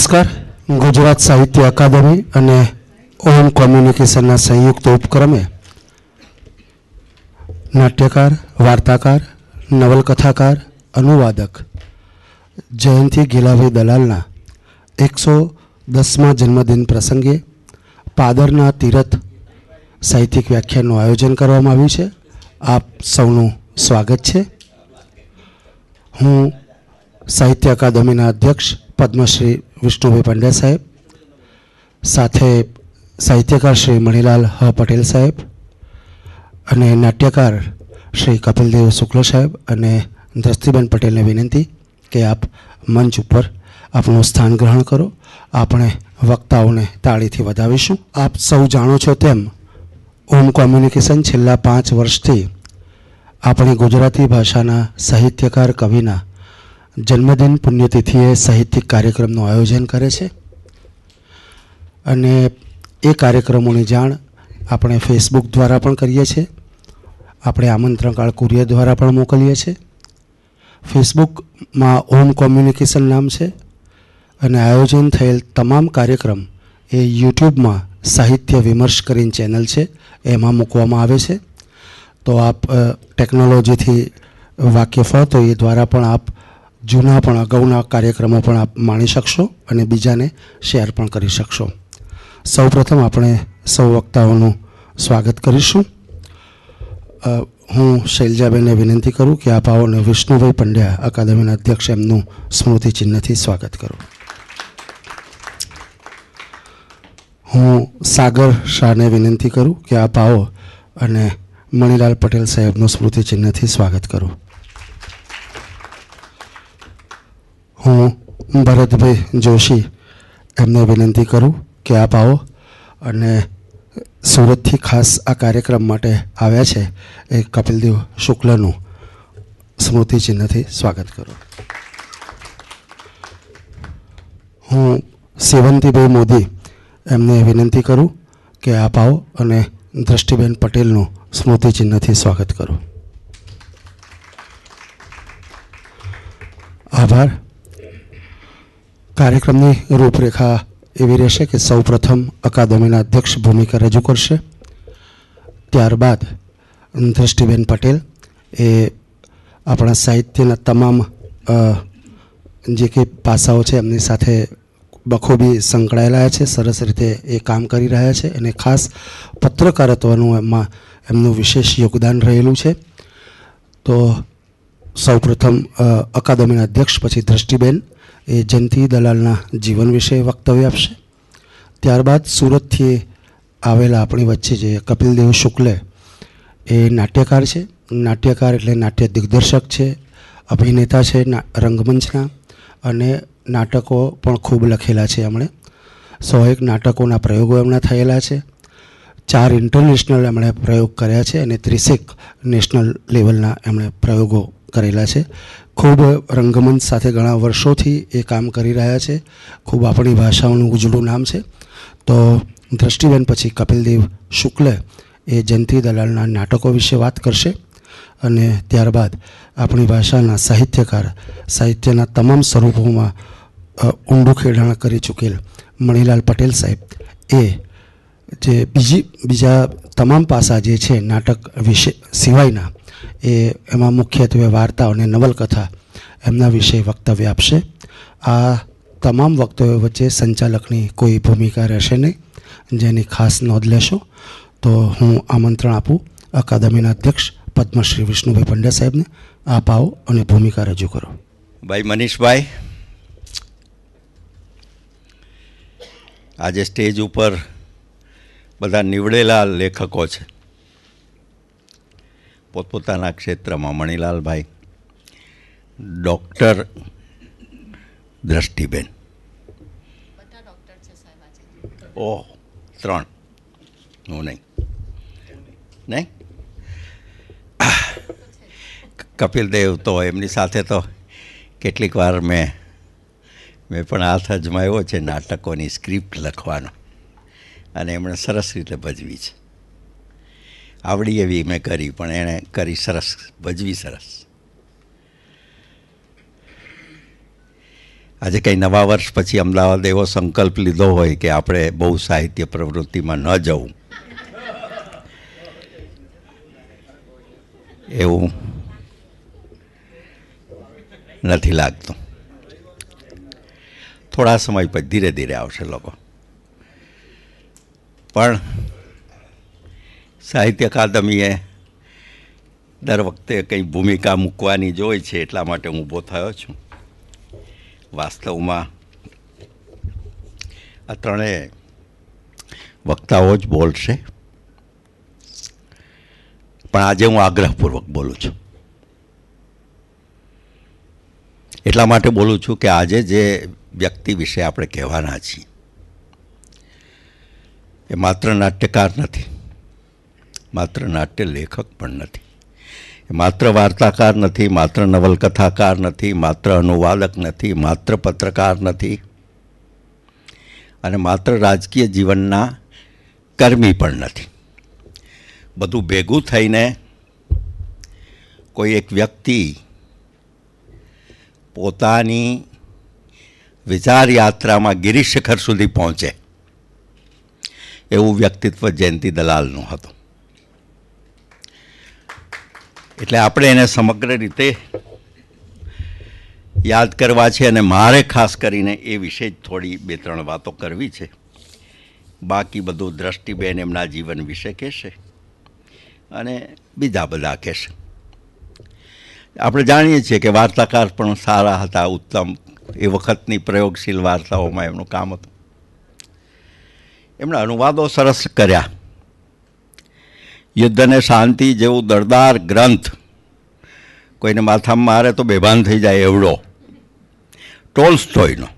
નમસ્કાર ગુજરાત સાહિત્ય અકાદમી અને ઓમ કોમ્યુનિકેશનના સંયુક્ત ઉપક્રમે નાટ્યકાર વાર્તાકાર નવલકથાકાર અનુવાદક જયંતિ ગેલાભાઈ દલાલના એકસો દસમા જન્મદિન પ્રસંગે પાદરના તીરથ સાહિત્યિક વ્યાખ્યાનનું આયોજન કરવામાં આવ્યું છે આપ સૌનું સ્વાગત છે હું સાહિત્ય અકાદમીના અધ્યક્ષ પદ્મશ્રી વિષ્ણુભાઈ પંડ્યા સાહેબ સાથે સાહિત્યકાર શ્રી મણિલાલ હ પટેલ સાહેબ અને નાટ્યકાર શ્રી કપિલદેવ શુક્લ સાહેબ અને દ્રષ્ટિબેન પટેલને વિનંતી કે આપ મંચ ઉપર આપનું સ્થાન ગ્રહણ કરો આપણે વક્તાઓને તાળીથી વધાવીશું આપ સૌ જાણો છો તેમ ઓમ કોમ્યુનિકેશન છેલ્લા પાંચ વર્ષથી આપણી ગુજરાતી ભાષાના સાહિત્યકાર કવિના જન્મદિન પુણ્યતિથિએ સાહિત્યિક કાર્યક્રમનું આયોજન કરે છે અને એ કાર્યક્રમોની જાણ આપણે ફેસબુક દ્વારા પણ કરીએ છીએ આપણે આમંત્રણ કાળ કુરિયર દ્વારા પણ મોકલીએ છીએ ફેસબુકમાં ઓમ કોમ્યુનિકેશન નામ છે અને આયોજન થયેલ તમામ કાર્યક્રમ એ યુટ્યુબમાં સાહિત્ય વિમર્શ કરીને ચેનલ છે એમાં મૂકવામાં આવે છે તો આપ ટેકનોલોજીથી વાકેફ તો એ દ્વારા પણ આપ જૂના પણ અગાઉના કાર્યક્રમો પણ આપ માણી શકશો અને બીજાને શેર પણ કરી શકશો સૌપ્રથમ આપણે સૌ વક્તાઓનું સ્વાગત કરીશું હું શૈલજાબેને વિનંતી કરું કે આપ આવો અને વિષ્ણુભાઈ પંડ્યા અકાદમીના અધ્યક્ષ એમનું સ્મૃતિચિહ્નથી સ્વાગત કરું હું સાગર શાહને વિનંતી કરું કે આપ આવો અને મણિલાલ પટેલ સાહેબનું સ્મૃતિચિહ્નથી સ્વાગત કરું હું ભરતભાઈ જોશી એમને વિનંતી કરું કે આપ આવો અને સુરતથી ખાસ આ કાર્યક્રમ માટે આવ્યા છે એ કપિલદેવ શુક્લનું સ્મૃતિચિહ્નથી સ્વાગત કરું હું સેવંતીભાઈ મોદી એમને વિનંતી કરું કે આપ આવો અને દ્રષ્ટિબેન પટેલનું સ્મૃતિચિહ્નથી સ્વાગત કરું આભાર કાર્યક્રમની રૂપરેખા એવી રહેશે કે સૌપ્રથમ અકાદમીના અધ્યક્ષ ભૂમિકા રજૂ કરશે ત્યારબાદ દ્રષ્ટિબેન પટેલ એ આપણા સાહિત્યના તમામ જે કે પાસાઓ છે એમની સાથે બખૂબી સંકળાયેલા છે સરસ રીતે એ કામ કરી રહ્યા છે અને ખાસ પત્રકારત્વનું એમાં એમનું વિશેષ યોગદાન રહેલું છે તો સૌપ્રથમ અકાદમીના અધ્યક્ષ પછી દ્રષ્ટિબેન એ જંતી દલાલના જીવન વિશે વક્તવ્ય આપશે ત્યારબાદ સુરતથી આવેલા આપણી વચ્ચે જે કપિલ દેવ શુક્લે એ નાટ્યકાર છે નાટ્યકાર એટલે નાટ્ય દિગ્દર્શક છે અભિનેતા છે રંગમંચના અને નાટકો પણ ખૂબ લખેલા છે એમણે સો એક નાટકોના પ્રયોગો એમના થયેલા છે ચાર ઇન્ટરનેશનલ એમણે પ્રયોગ કર્યા છે અને ત્રીસેક નેશનલ લેવલના એમણે પ્રયોગો કરેલા છે ખૂબ રંગમંચ સાથે ઘણા વર્ષોથી એ કામ કરી રહ્યા છે ખૂબ આપણી ભાષાઓનું ઉજળું નામ છે તો દ્રષ્ટિબેન પછી કપિલદેવ શુક્લ એ જયંતિ દલાલના નાટકો વિશે વાત કરશે અને ત્યારબાદ આપણી ભાષાના સાહિત્યકાર સાહિત્યના તમામ સ્વરૂપોમાં ઊંડું ખેડાણ કરી ચૂકેલ મણિલાલ પટેલ સાહેબ એ જે બીજી બીજા તમામ પાસા જે છે નાટક વિશે સિવાયના એ એમાં મુખ્યત્વે વાર્તા અને નવલકથા એમના વિશે વક્તવ્ય આપશે આ તમામ વક્તવ્ય વચ્ચે સંચાલકની કોઈ ભૂમિકા રહેશે નહીં જેની ખાસ નોંધ લેશો તો હું આમંત્રણ આપું અકાદમીના અધ્યક્ષ પદ્મશ્રી વિષ્ણુભાઈ પંડ્યા સાહેબને આપ આવો અને ભૂમિકા રજૂ કરો ભાઈ મનીષભાઈ આજે સ્ટેજ ઉપર બધા નીવડેલા લેખકો છે પોતપોતાના ક્ષેત્રમાં મણિલાલભાઈ ડૉક્ટર દ્રષ્ટિબેન ઓહ ત્રણ હું નહીં નહીં કપિલ દેવ તો એમની સાથે તો કેટલીક વાર મેં મેં પણ હાથ અજમાવ્યો છે નાટકોની સ્ક્રિપ્ટ લખવાનો અને એમણે સરસ રીતે ભજવી છે આવડી એવી મેં કરી પણ એણે કરી સરસ ભજવી સરસ આજે કંઈ નવા વર્ષ પછી અમદાવાદ એવો સંકલ્પ લીધો હોય કે આપણે બહુ સાહિત્ય પ્રવૃત્તિમાં ન જવું એવું નથી લાગતું થોડા સમય પછી ધીરે ધીરે આવશે લોકો પણ સાહિત્ય અકાદમીએ દર વખતે કંઈ ભૂમિકા મૂકવાની જોઈ છે એટલા માટે હું ઊભો થયો છું વાસ્તવમાં આ ત્રણેય વક્તાઓ જ બોલશે પણ આજે હું આગ્રહપૂર્વક બોલું છું એટલા માટે બોલું છું કે આજે જે વ્યક્તિ વિશે આપણે કહેવાના છીએ એ માત્ર નાટ્યકાર નથી માત્ર નાટ્ય લેખક પણ નથી એ માત્ર વાર્તાકાર નથી માત્ર નવલકથાકાર નથી માત્ર અનુવાદક નથી માત્ર પત્રકાર નથી અને માત્ર રાજકીય જીવનના કર્મી પણ નથી બધું ભેગું થઈને કોઈ એક વ્યક્તિ પોતાની વિચાર યાત્રામાં ગિરિશિખર સુધી પહોંચે એવું વ્યક્તિત્વ જયંતિ દલાલનું હતું એટલે આપણે એને સમગ્ર રીતે યાદ કરવા છે અને મારે ખાસ કરીને એ વિશે જ થોડી બે ત્રણ વાતો કરવી છે બાકી બધું દ્રષ્ટિબેન એમના જીવન વિશે કહેશે અને બીજા બધા કહેશે આપણે જાણીએ છીએ કે વાર્તાકાર પણ સારા હતા ઉત્તમ એ વખતની પ્રયોગશીલ વાર્તાઓમાં એમનું કામ હતું એમણે અનુવાદો સરસ કર્યા યુદ્ધને શાંતિ જેવું દરદાર ગ્રંથ કોઈને માથામાં મારે તો બેભાન થઈ જાય એવડો ટોલ સ્ટોયનો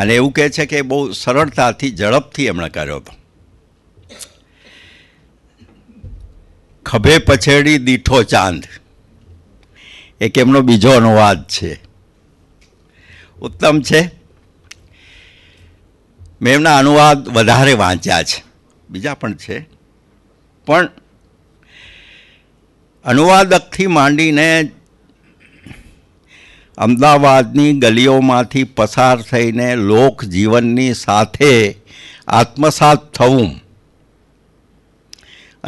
અને એવું કહે છે કે બહુ સરળતાથી ઝડપથી એમણે કર્યો હતો ખભે પછેડી દીઠો ચાંદ એક એમનો બીજો અનુવાદ છે ઉત્તમ છે મેં એમના અનુવાદ વધારે વાંચ્યા છે બીજા પણ છે પણ અનુવાદકથી માંડીને અમદાવાદની ગલીઓમાંથી પસાર થઈને લોકજીવનની સાથે આત્મસાત થવું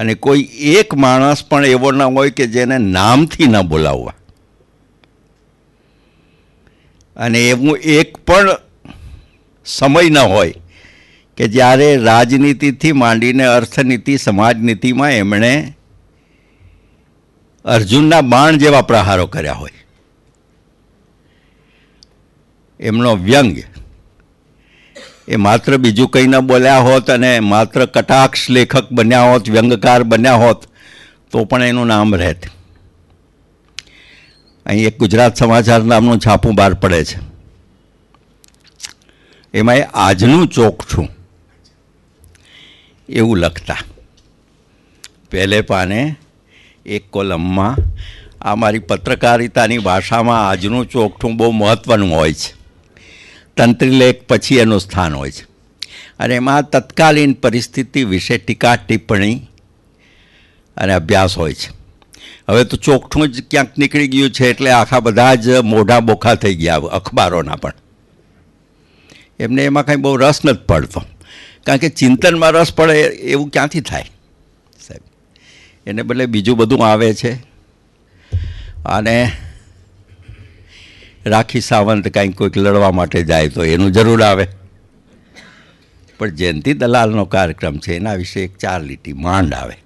અને કોઈ એક માણસ પણ એવો ન હોય કે જેને નામથી ન બોલાવવા અને એવું એક પણ સમય ન હોય કે જ્યારે રાજનીતિથી માંડીને અર્થનીતિ સમાજનીતિમાં એમણે અર્જુનના બાણ જેવા પ્રહારો કર્યા હોય એમનો વ્યંગ એ માત્ર બીજું કંઈ ન બોલ્યા હોત અને માત્ર કટાક્ષ લેખક બન્યા હોત વ્યંગકાર બન્યા હોત તો પણ એનું નામ રહેત અહીં એક ગુજરાત સમાચાર નામનું છાપું બહાર પડે છે એમાં એ આજનું ચોખ્ઠું એવું લખતા પહેલે પાને એક કોલમમાં આ મારી પત્રકારિતાની ભાષામાં આજનું ચોખ્ઠું બહુ મહત્ત્વનું હોય છે તંત્રીલેખ પછી એનું સ્થાન હોય છે અને એમાં તત્કાલીન પરિસ્થિતિ વિશે ટીકા ટિપ્પણી અને અભ્યાસ હોય છે હવે તો ચોખ્ઠું જ ક્યાંક નીકળી ગયું છે એટલે આખા બધા જ મોઢા બોખા થઈ ગયા અખબારોના પણ એમને એમાં કાંઈ બહુ રસ નથી પડતો કારણ કે ચિંતનમાં રસ પડે એવું ક્યાંથી થાય સાહેબ એને બદલે બીજું બધું આવે છે અને રાખી સાવંત કાંઈક કોઈક લડવા માટે જાય તો એનું જરૂર આવે પણ જયંતિ દલાલનો કાર્યક્રમ છે એના વિશે એક ચાર લીટી માંડ આવે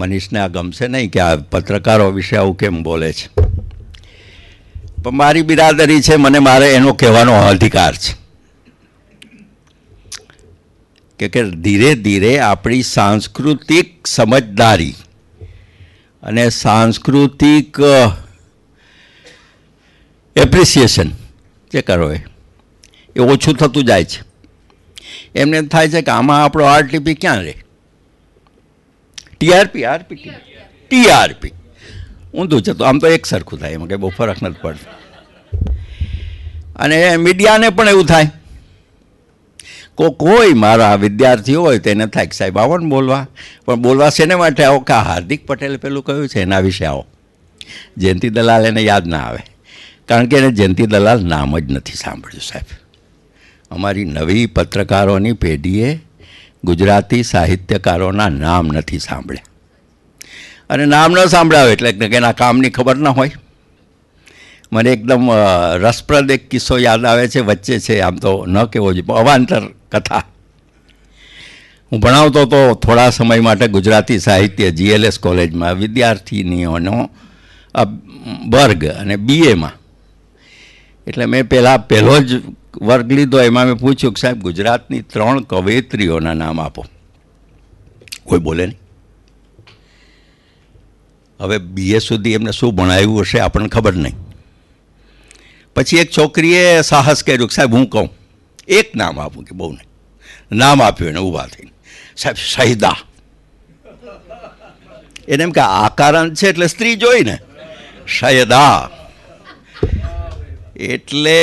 મનીષને આ ગમશે નહીં કે આ પત્રકારો વિશે આવું કેમ બોલે છે પણ મારી બિરાદરી છે મને મારે એનો કહેવાનો અધિકાર છે કે કે ધીરે ધીરે આપણી સાંસ્કૃતિક સમજદારી અને સાંસ્કૃતિક એપ્રિસિએશન જે કરો એ ઓછું થતું જાય છે એમને થાય છે કે આમાં આપણો આર્ટ આરટીપી ક્યાં રહે ટીઆરપી આરપી ટીઆરપી ઊંધું જતું આમ તો એક સરખું થાય એમાં કંઈ બહુ ફરક નથી પડતો અને મીડિયાને પણ એવું થાય કો કોઈ મારા વિદ્યાર્થીઓ હોય તેને થાય કે સાહેબ આવો ને બોલવા પણ બોલવા શેને માટે આવો કે હાર્દિક પટેલે પેલું કહ્યું છે એના વિશે આવો જયંતિ દલાલ એને યાદ ના આવે કારણ કે એને જયંતિ દલાલ નામ જ નથી સાંભળ્યું સાહેબ અમારી નવી પત્રકારોની પેઢીએ ગુજરાતી સાહિત્યકારોના નામ નથી સાંભળ્યા અને નામ ન સાંભળાવે એટલે કે એના કામની ખબર ન હોય મને એકદમ રસપ્રદ એક કિસ્સો યાદ આવે છે વચ્ચે છે આમ તો ન કહેવો જોઈએ અવાંતર કથા હું ભણાવતો હતો થોડા સમય માટે ગુજરાતી સાહિત્ય જીએલએસ કોલેજમાં વિદ્યાર્થીનીઓનો વર્ગ અને બીએમાં એટલે મેં પહેલાં પહેલો જ વર્ગ લીધો એમાં મેં પૂછ્યું કે સાહેબ ગુજરાતની ત્રણ કવયત્રીઓના નામ આપો કોઈ બોલે નહીં હવે બીએ સુધી એમને શું ભણાવ્યું હશે આપણને ખબર નહીં પછી એક છોકરીએ સાહસ કર્યું કે સાહેબ હું કહું એક નામ આપું કે બહુ નહીં નામ આપ્યું એને ઊભા થઈને સાહેબ શહીદા એને એમ કે આકારણ છે એટલે સ્ત્રી જોઈ ને શયદા એટલે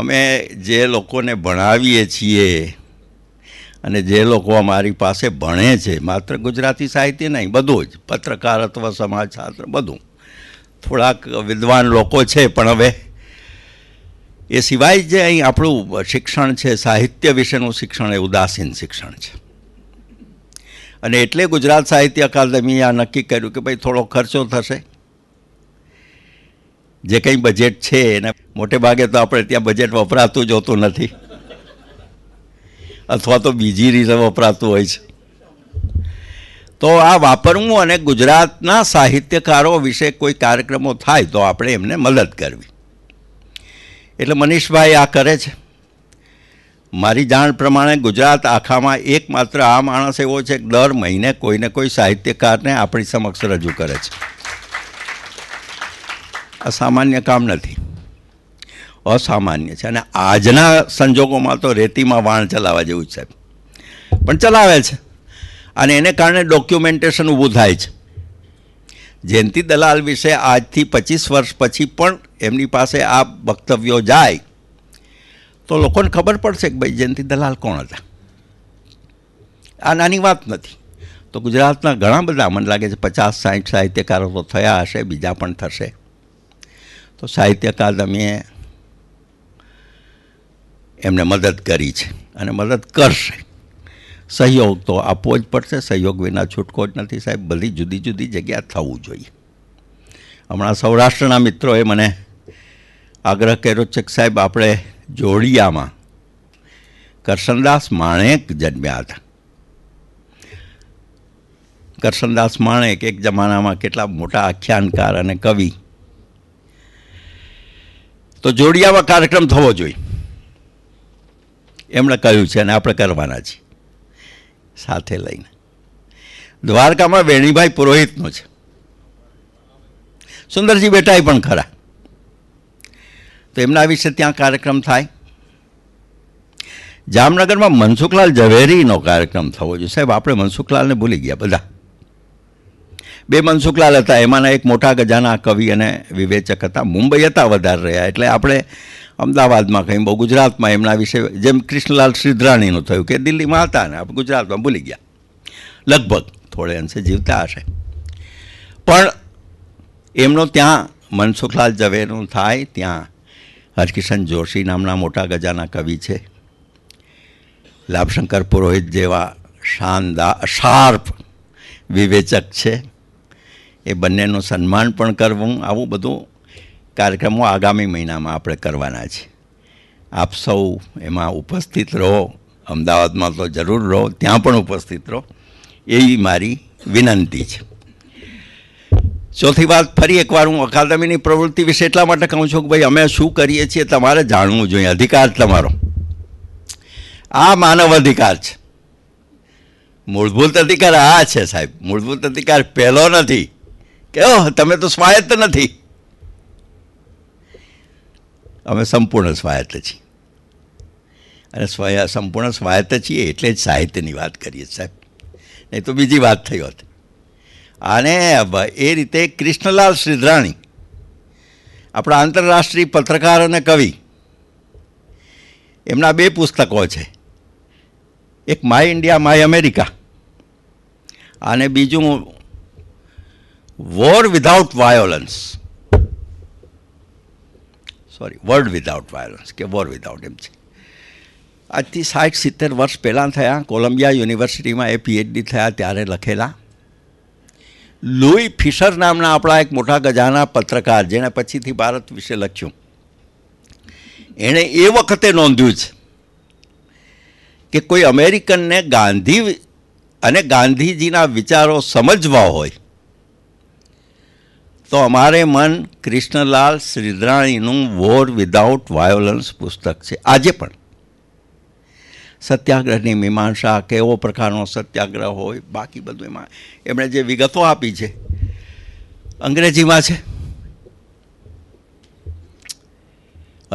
અમે જે લોકોને ભણાવીએ છીએ અને જે લોકો અમારી પાસે ભણે છે માત્ર ગુજરાતી સાહિત્ય નહીં બધું જ પત્રકાર અથવા સમાજશાસ્ત્ર બધું થોડાક વિદ્વાન લોકો છે પણ હવે એ સિવાય જે અહીં આપણું શિક્ષણ છે સાહિત્ય વિશેનું શિક્ષણ એ ઉદાસીન શિક્ષણ છે અને એટલે ગુજરાત સાહિત્ય અકાદમીએ આ નક્કી કર્યું કે ભાઈ થોડો ખર્ચો થશે જે કંઈ બજેટ છે એને મોટે ભાગે તો આપણે ત્યાં બજેટ વપરાતું જ હોતું નથી અથવા તો બીજી રીતે વપરાતું હોય છે તો આ વાપરવું અને ગુજરાતના સાહિત્યકારો વિશે કોઈ કાર્યક્રમો થાય તો આપણે એમને મદદ કરવી એટલે મનીષભાઈ આ કરે છે મારી જાણ પ્રમાણે ગુજરાત આખામાં એકમાત્ર આ માણસ એવો છે કે દર મહિને કોઈને કોઈ સાહિત્યકારને આપણી સમક્ષ રજૂ કરે છે આ સામાન્ય કામ નથી અસામાન્ય છે અને આજના સંજોગોમાં તો રેતીમાં વાણ ચલાવવા જેવું છે પણ ચલાવે છે અને એને કારણે ડોક્યુમેન્ટેશન ઊભું થાય છે જયંતિ દલાલ વિશે આજથી પચીસ વર્ષ પછી પણ એમની પાસે આ વક્તવ્યો જાય તો લોકોને ખબર પડશે કે ભાઈ જયંતિ દલાલ કોણ હતા આ નાની વાત નથી તો ગુજરાતના ઘણા બધા મને લાગે છે પચાસ સાહીઠ સાહિત્યકારો તો થયા હશે બીજા પણ થશે તો સાહિત્ય અકાદમીએ એમને મદદ કરી છે અને મદદ કરશે સહયોગ તો આપવો જ પડશે સહયોગ વિના છૂટકો જ નથી સાહેબ બધી જુદી જુદી જગ્યા થવું જોઈએ હમણાં સૌરાષ્ટ્રના મિત્રોએ મને આગ્રહ કર્યો છે કે સાહેબ આપણે જોડિયામાં કરશનદાસ માણેક જન્મ્યા હતા કરશનદાસ માણેક એક જમાનામાં કેટલા મોટા આખ્યાનકાર અને કવિ તો જોડિયામાં કાર્યક્રમ થવો જોઈએ એમણે કહ્યું છે અને આપણે કરવાના છીએ સાથે લઈને દ્વારકામાં વેણીભાઈ પુરોહિતનો છે સુંદરજી બેટા એ પણ ખરા તો એમના વિશે ત્યાં કાર્યક્રમ થાય જામનગરમાં મનસુખલાલ ઝવેરીનો કાર્યક્રમ થવો જોઈએ સાહેબ આપણે મનસુખલાલને ભૂલી ગયા બધા બે મનસુખલાલ હતા એમાંના એક મોટા ગજાના કવિ અને વિવેચક હતા મુંબઈ હતા વધારે રહ્યા એટલે આપણે અમદાવાદમાં કંઈ બહુ ગુજરાતમાં એમના વિશે જેમ કૃષ્ણલાલ સિદ્ધરાણીનું થયું કે દિલ્હીમાં હતા ને આપણે ગુજરાતમાં ભૂલી ગયા લગભગ થોડે અંશે જીવતા હશે પણ એમનો ત્યાં મનસુખલાલ ઝવેરનું થાય ત્યાં હરકિશન જોશી નામના મોટા ગજાના કવિ છે લાભશંકર પુરોહિત જેવા શાનદાર શાર્પ વિવેચક છે એ બંનેનું સન્માન પણ કરવું આવું બધું કાર્યક્રમો આગામી મહિનામાં આપણે કરવાના છે આપ સૌ એમાં ઉપસ્થિત રહો અમદાવાદમાં તો જરૂર રહો ત્યાં પણ ઉપસ્થિત રહો એવી મારી વિનંતી છે ચોથી વાત ફરી એકવાર હું અકાદમીની પ્રવૃત્તિ વિશે એટલા માટે કહું છું કે ભાઈ અમે શું કરીએ છીએ તમારે જાણવું જોઈએ અધિકાર તમારો આ માનવ અધિકાર છે મૂળભૂત અધિકાર આ છે સાહેબ મૂળભૂત અધિકાર પહેલો નથી કેવો તમે તો સ્વાયત્ત નથી અમે સંપૂર્ણ સ્વાયત્ત છીએ અને સ્વય સંપૂર્ણ સ્વાયત્ત છીએ એટલે જ સાહિત્યની વાત કરીએ સાહેબ નહીં તો બીજી વાત થઈ હોત અને એ રીતે કૃષ્ણલાલ શ્રીધરાણી આપણા આંતરરાષ્ટ્રીય પત્રકાર અને કવિ એમના બે પુસ્તકો છે એક માય ઇન્ડિયા માય અમેરિકા અને બીજું war without violence sorry world without violence કે વોર વિધાઉટ એમ છે આજથી સાઠ સિત્તેર વર્ષ પહેલાં થયા કોલંબિયા યુનિવર્સિટીમાં એ પીએચડી થયા ત્યારે લખેલા લુઈ ફિશર નામના આપણા એક મોટા ગજાના પત્રકાર જેણે પછીથી ભારત વિશે લખ્યું એણે એ વખતે નોંધ્યું છે કે કોઈ અમેરિકનને ગાંધી અને ગાંધીજીના વિચારો સમજવા હોય તો અમારે મન કૃષ્ણલાલ શ્રીધરાણીનું વોર વિધાઉટ વાયોલન્સ પુસ્તક છે આજે પણ સત્યાગ્રહની મીમાંસા કેવો પ્રકારનો સત્યાગ્રહ હોય બાકી બધું એમાં એમણે જે વિગતો આપી છે અંગ્રેજીમાં છે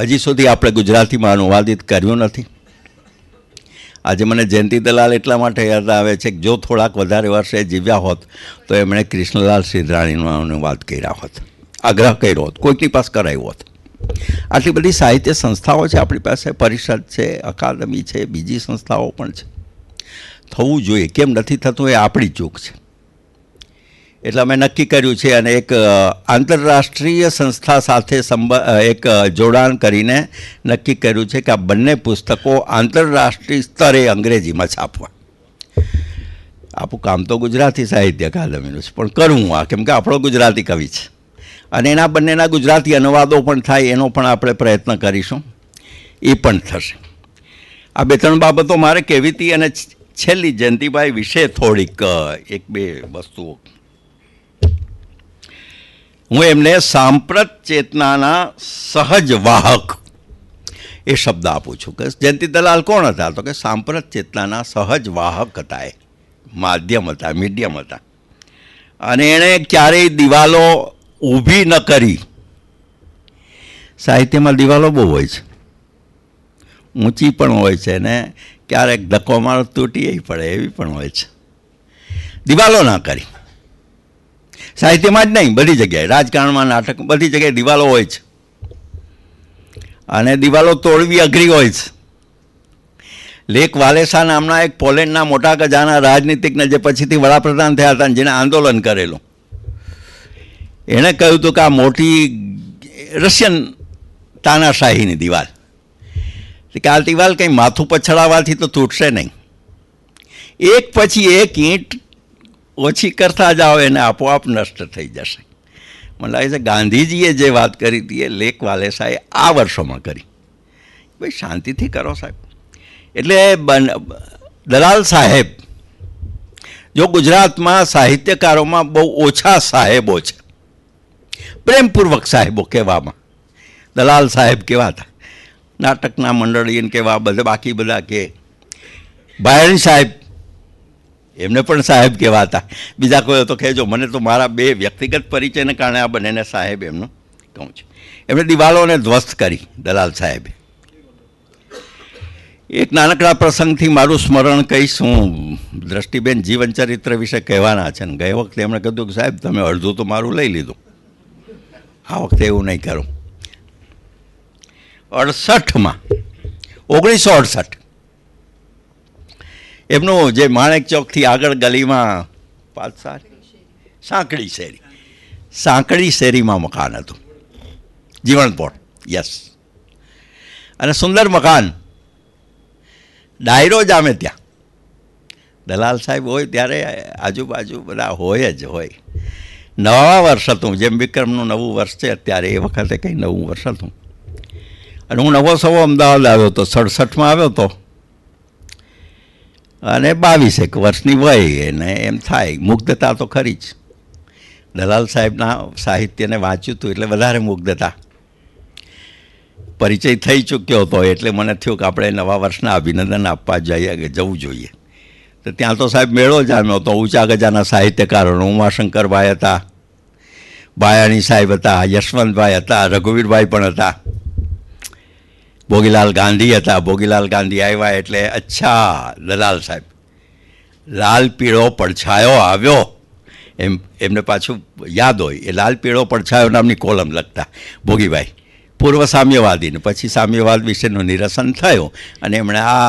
હજી સુધી આપણે ગુજરાતીમાં અનુવાદિત કર્યું નથી આજે મને જયંતિ દલાલ એટલા માટે યાદ આવે છે કે જો થોડાક વધારે વર્ષે જીવ્યા હોત તો એમણે કૃષ્ણલાલ સિંધરાણીનો વાત કર્યા હોત આગ્રહ કર્યો હોત કોઈકની પાસે કરાવ્યો હોત આટલી બધી સાહિત્ય સંસ્થાઓ છે આપણી પાસે પરિષદ છે અકાદમી છે બીજી સંસ્થાઓ પણ છે થવું જોઈએ કેમ નથી થતું એ આપણી ચૂક છે એટલે અમે નક્કી કર્યું છે અને એક આંતરરાષ્ટ્રીય સંસ્થા સાથે સંબંધ એક જોડાણ કરીને નક્કી કર્યું છે કે આ બંને પુસ્તકો આંતરરાષ્ટ્રીય સ્તરે અંગ્રેજીમાં છાપવા આપણું કામ તો ગુજરાતી સાહિત્ય અકાદમીનું છે પણ કરું આ કેમ કે આપણો ગુજરાતી કવિ છે અને એના બંનેના ગુજરાતી અનુવાદો પણ થાય એનો પણ આપણે પ્રયત્ન કરીશું એ પણ થશે આ બે ત્રણ બાબતો મારે કહેવી હતી અને છેલ્લી જયંતિભાઈ વિશે થોડીક એક બે વસ્તુઓ હું એમને સાંપ્રત ચેતનાના સહજ વાહક એ શબ્દ આપું છું કે જયંતિ દલાલ કોણ હતા તો કે સાંપ્રત ચેતનાના સહજ વાહક હતા એ માધ્યમ હતા મીડિયમ હતા અને એણે ક્યારેય દિવાલો ઊભી ન કરી સાહિત્યમાં દિવાલો બહુ હોય છે ઊંચી પણ હોય છે ને ક્યારેક ધક્કો મારો તૂટી પડે એવી પણ હોય છે દિવાલો ના કરી સાહિત્યમાં જ નહીં બધી જગ્યાએ રાજકારણમાં નાટક બધી જગ્યાએ દિવાલો હોય છે અને દિવાલો તોડવી અઘરી હોય છે લેક વાલેસા નામના એક પોલેન્ડના મોટા ગજાના રાજનીતિકને જે પછીથી વડાપ્રધાન થયા હતા જેને આંદોલન કરેલું એણે કહ્યું હતું કે આ મોટી રશિયન તાનાશાહીની દિવાલ કે આ દિવાલ કંઈ માથું પછડાવાથી તો તૂટશે નહીં એક પછી એક ઈંટ ઓછી કરતા જાઓ એને આપોઆપ નષ્ટ થઈ જશે મને લાગે છે ગાંધીજીએ જે વાત કરી હતી એ લેક વાલેસાએ આ વર્ષોમાં કરી ભાઈ શાંતિથી કરો સાહેબ એટલે દલાલ સાહેબ જો ગુજરાતમાં સાહિત્યકારોમાં બહુ ઓછા સાહેબો છે પ્રેમપૂર્વક સાહેબો કહેવામાં દલાલ સાહેબ કેવા હતા નાટકના મંડળીને કહેવા બધા બાકી બધા કે બાયણ સાહેબ એમને પણ સાહેબ કહેવાતા બીજા કોઈ તો કહેજો મને તો મારા બે વ્યક્તિગત પરિચયને કારણે આ બંનેને સાહેબ એમનો કહું છું એમણે દિવાલોને ધ્વસ્ત કરી દલાલ સાહેબે એક નાનકડા પ્રસંગથી મારું સ્મરણ કહીશ હું દ્રષ્ટિબેન જીવન ચરિત્ર વિશે કહેવાના છે ને ગઈ વખતે એમણે કીધું કે સાહેબ તમે અડધું તો મારું લઈ લીધું આ વખતે એવું નહીં કરું અડસઠમાં ઓગણીસો અડસઠ એમનું જે માણેક ચોકથી આગળ ગલીમાં પાલસારી સાંકડી શેરી સાંકડી શેરીમાં મકાન હતું જીવણપોળ યસ અને સુંદર મકાન ડાયરો જામે ત્યાં દલાલ સાહેબ હોય ત્યારે આજુબાજુ બધા હોય જ હોય નવા વર્ષ હતું જેમ વિક્રમનું નવું વર્ષ છે અત્યારે એ વખતે કંઈ નવું વર્ષ હતું અને હું નવો સવો અમદાવાદ આવ્યો હતો સડસઠમાં આવ્યો હતો અને બાવીસ એક વર્ષની વય એને એમ થાય મુગ્ધતા તો ખરી જ દલાલ સાહેબના સાહિત્યને વાંચ્યું હતું એટલે વધારે મુગ્ધતા પરિચય થઈ ચૂક્યો હતો એટલે મને થયું કે આપણે નવા વર્ષના અભિનંદન આપવા જઈએ કે જવું જોઈએ તો ત્યાં તો સાહેબ મેળો જામ્યો હતો ઊંચા ગજાના સાહિત્યકારોનો ઉમાશંકરભાઈ હતા બાયાણી સાહેબ હતા યશવંતભાઈ હતા રઘુવીરભાઈ પણ હતા ભોગીલાલ ગાંધી હતા ભોગીલાલ ગાંધી આવ્યા એટલે અચ્છા દલાલ સાહેબ લાલ પીળો પડછાયો આવ્યો એમ એમને પાછું યાદ હોય એ લાલ પીળો પડછાયો નામની કોલમ લખતા ભોગીભાઈ પૂર્વ સામ્યવાદીને પછી સામ્યવાદ વિશેનું નિરસન થયું અને એમણે આ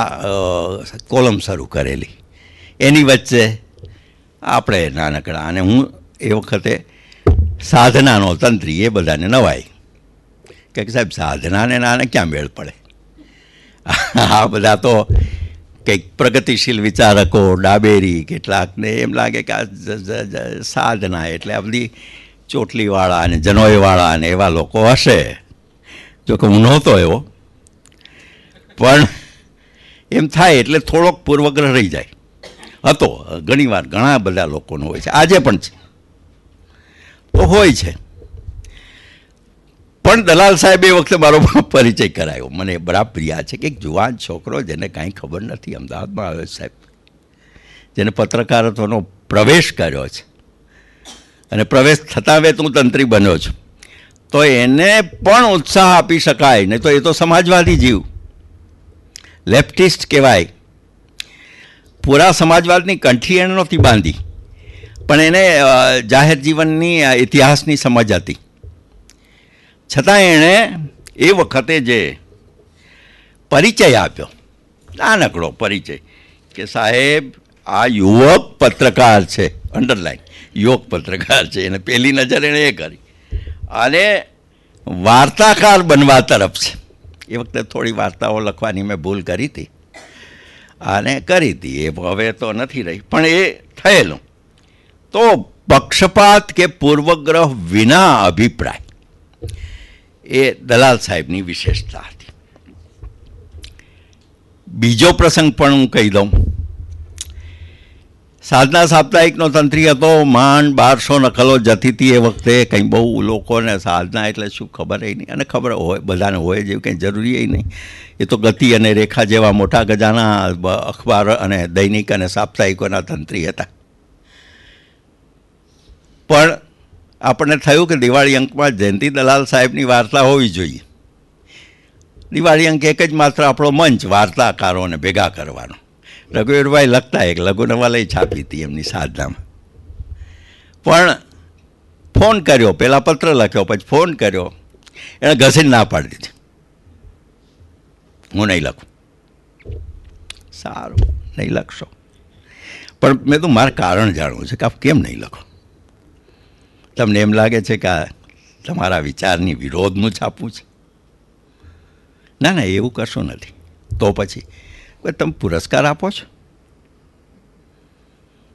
કોલમ શરૂ કરેલી એની વચ્ચે આપણે નાનકડા અને હું એ વખતે સાધનાનો તંત્રી એ બધાને નવાય કે સાહેબ સાધનાને નાને ક્યાં મેળ પડે આ બધા તો કંઈક પ્રગતિશીલ વિચારકો ડાબેરી કેટલાકને એમ લાગે કે આ સાધના એટલે આ બધી ચોટલીવાળા અને જનોઈવાળા અને એવા લોકો હશે જો કે હું નહોતો એવો પણ એમ થાય એટલે થોડોક પૂર્વગ્રહ રહી જાય હતો ઘણીવાર ઘણા બધા લોકોનો હોય છે આજે પણ છે તો હોય છે પણ દલાલ સાહેબ એ વખતે મારો પરિચય કરાયો મને બરાબર પ્રિયા છે કે એક જુવાન છોકરો જેને કાંઈ ખબર નથી અમદાવાદમાં આવ્યો સાહેબ જેને પત્રકારત્વનો પ્રવેશ કર્યો છે અને પ્રવેશ થતાં વે તું તંત્રી બન્યો છું તો એને પણ ઉત્સાહ આપી શકાય નહીં તો એ તો સમાજવાદી જીવ લેફ્ટિસ્ટ કહેવાય પૂરા સમાજવાદની કંઠી એણ નહોતી બાંધી પણ એને જાહેર જીવનની ઇતિહાસની સમજ હતી છતાં એણે એ વખતે જે પરિચય આપ્યો નાનકડો પરિચય કે સાહેબ આ યુવક પત્રકાર છે અંડરલાઈન યુવક પત્રકાર છે એને પહેલી નજર એણે એ કરી અને વાર્તાકાર બનવા તરફ છે એ વખતે થોડી વાર્તાઓ લખવાની મેં ભૂલ કરી હતી અને કરી હતી એ હવે તો નથી રહી પણ એ થયેલું તો પક્ષપાત કે પૂર્વગ્રહ વિના અભિપ્રાય એ દલાલ સાહેબની વિશેષતા હતી બીજો પ્રસંગ પણ હું કહી દઉં સાધના સાપ્તાહિકનો તંત્રી હતો માંડ બારસો નકલો જતી હતી એ વખતે કંઈ બહુ લોકોને સાધના એટલે શું ખબર એ નહીં અને ખબર હોય બધાને હોય જેવું કંઈ જરૂરી એ નહીં એ તો ગતિ અને રેખા જેવા મોટા ગજાના અખબાર અને દૈનિક અને સાપ્તાહિકોના તંત્રી હતા પણ આપણને થયું કે દિવાળી અંકમાં જયંતિ દલાલ સાહેબની વાર્તા હોવી જોઈએ દિવાળી અંક એક જ માત્ર આપણો મંચ વાર્તાકારોને ભેગા કરવાનો રઘુવીરભાઈ લખતા એક લઘુનવાલય છાપી હતી એમની સાધનામાં પણ ફોન કર્યો પહેલાં પત્ર લખ્યો પછી ફોન કર્યો એણે ઘસીને ના પાડી દીધી હું નહીં લખું સારું નહીં લખશો પણ મેં તો મારે કારણ જાણવું છે કે આપ કેમ નહીં લખો તમને એમ લાગે છે કે આ તમારા વિચારની વિરોધનું છાપું છે ના ના એવું કશું નથી તો પછી તમે પુરસ્કાર આપો છો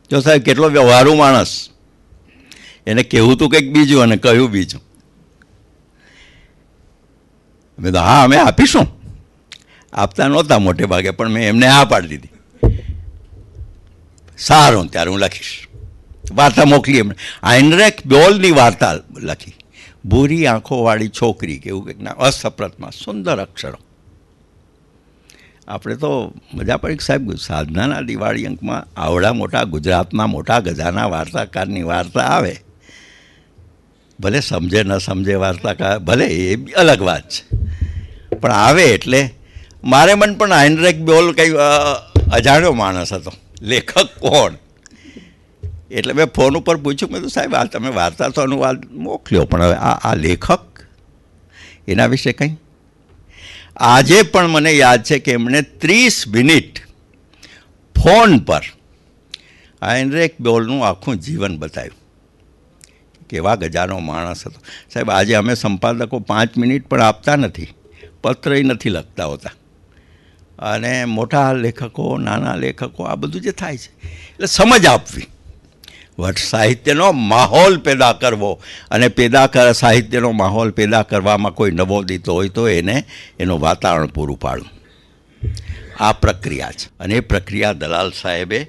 જો સાહેબ કેટલો વ્યવહારુ માણસ એને કહેવું તું કંઈક બીજું અને કહ્યું બીજું મેં તો હા અમે આપીશું આપતા નહોતા મોટે ભાગે પણ મેં એમને હા પાડી દીધી સારું ત્યારે હું લખીશ વાર્તા મોકલી એમણે આઇનરેક બ્યોલની વાર્તા લખી ભૂરી આંખોવાળી છોકરી કે એવું કંઈક ના અસપ્રતમાં સુંદર અક્ષરો આપણે તો મજા પડી સાહેબ સાધનાના દિવાળી અંકમાં આવડા મોટા ગુજરાતના મોટા ગજાના વાર્તાકારની વાર્તા આવે ભલે સમજે ન સમજે વાર્તાકાર ભલે એ બી અલગ વાત છે પણ આવે એટલે મારે મન પણ આઇનરેક બોલ કંઈ અજાણ્યો માણસ હતો લેખક કોણ એટલે મેં ફોન ઉપર પૂછ્યું મેં તો સાહેબ આ તમે વાર્તા તો અનુવાદ મોકલ્યો પણ હવે આ આ લેખક એના વિશે કંઈ આજે પણ મને યાદ છે કે એમણે ત્રીસ મિનિટ ફોન પર આઇનરેક બોલનું આખું જીવન બતાવ્યું કેવા ગજાનો માણસ હતો સાહેબ આજે અમે સંપાદકો પાંચ મિનિટ પણ આપતા નથી પત્રય નથી લખતા હોતા અને મોટા લેખકો નાના લેખકો આ બધું જે થાય છે એટલે સમજ આપવી વટ સાહિત્યનો માહોલ પેદા કરવો અને પેદા કર સાહિત્યનો માહોલ પેદા કરવામાં કોઈ નવો દીતો હોય તો એને એનું વાતાવરણ પૂરું પાડવું આ પ્રક્રિયા છે અને એ પ્રક્રિયા દલાલ સાહેબે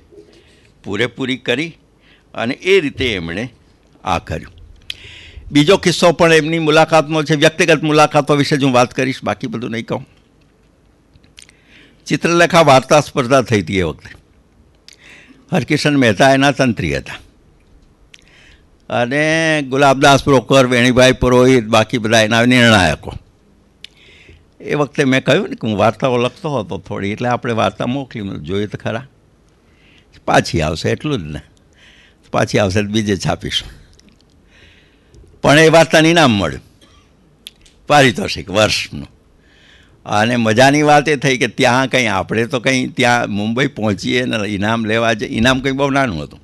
પૂરેપૂરી કરી અને એ રીતે એમણે આ કર્યું બીજો કિસ્સો પણ એમની મુલાકાતનો છે વ્યક્તિગત મુલાકાતો વિશે જ હું વાત કરીશ બાકી બધું નહીં કહું ચિત્રલેખા વાર્તા સ્પર્ધા થઈ હતી એ વખતે હરકિશન મહેતા એના તંત્રી હતા અને ગુલાબદાસ બ્રોકર વેણીભાઈ પુરોહિત બાકી બધા એના નિર્ણાયકો એ વખતે મેં કહ્યું ને કે હું વાર્તાઓ લખતો હતો થોડી એટલે આપણે વાર્તા મોકલી જોઈએ તો ખરા પાછી આવશે એટલું જ ને પાછી આવશે બીજે છાપીશું પણ એ વાર્તાની નામ મળ્યું પારિતોષિક વર્ષનું અને મજાની વાત એ થઈ કે ત્યાં કંઈ આપણે તો કંઈ ત્યાં મુંબઈ પહોંચીએ ને ઇનામ લેવા જઈએ ઇનામ કંઈ બહુ નાનું હતું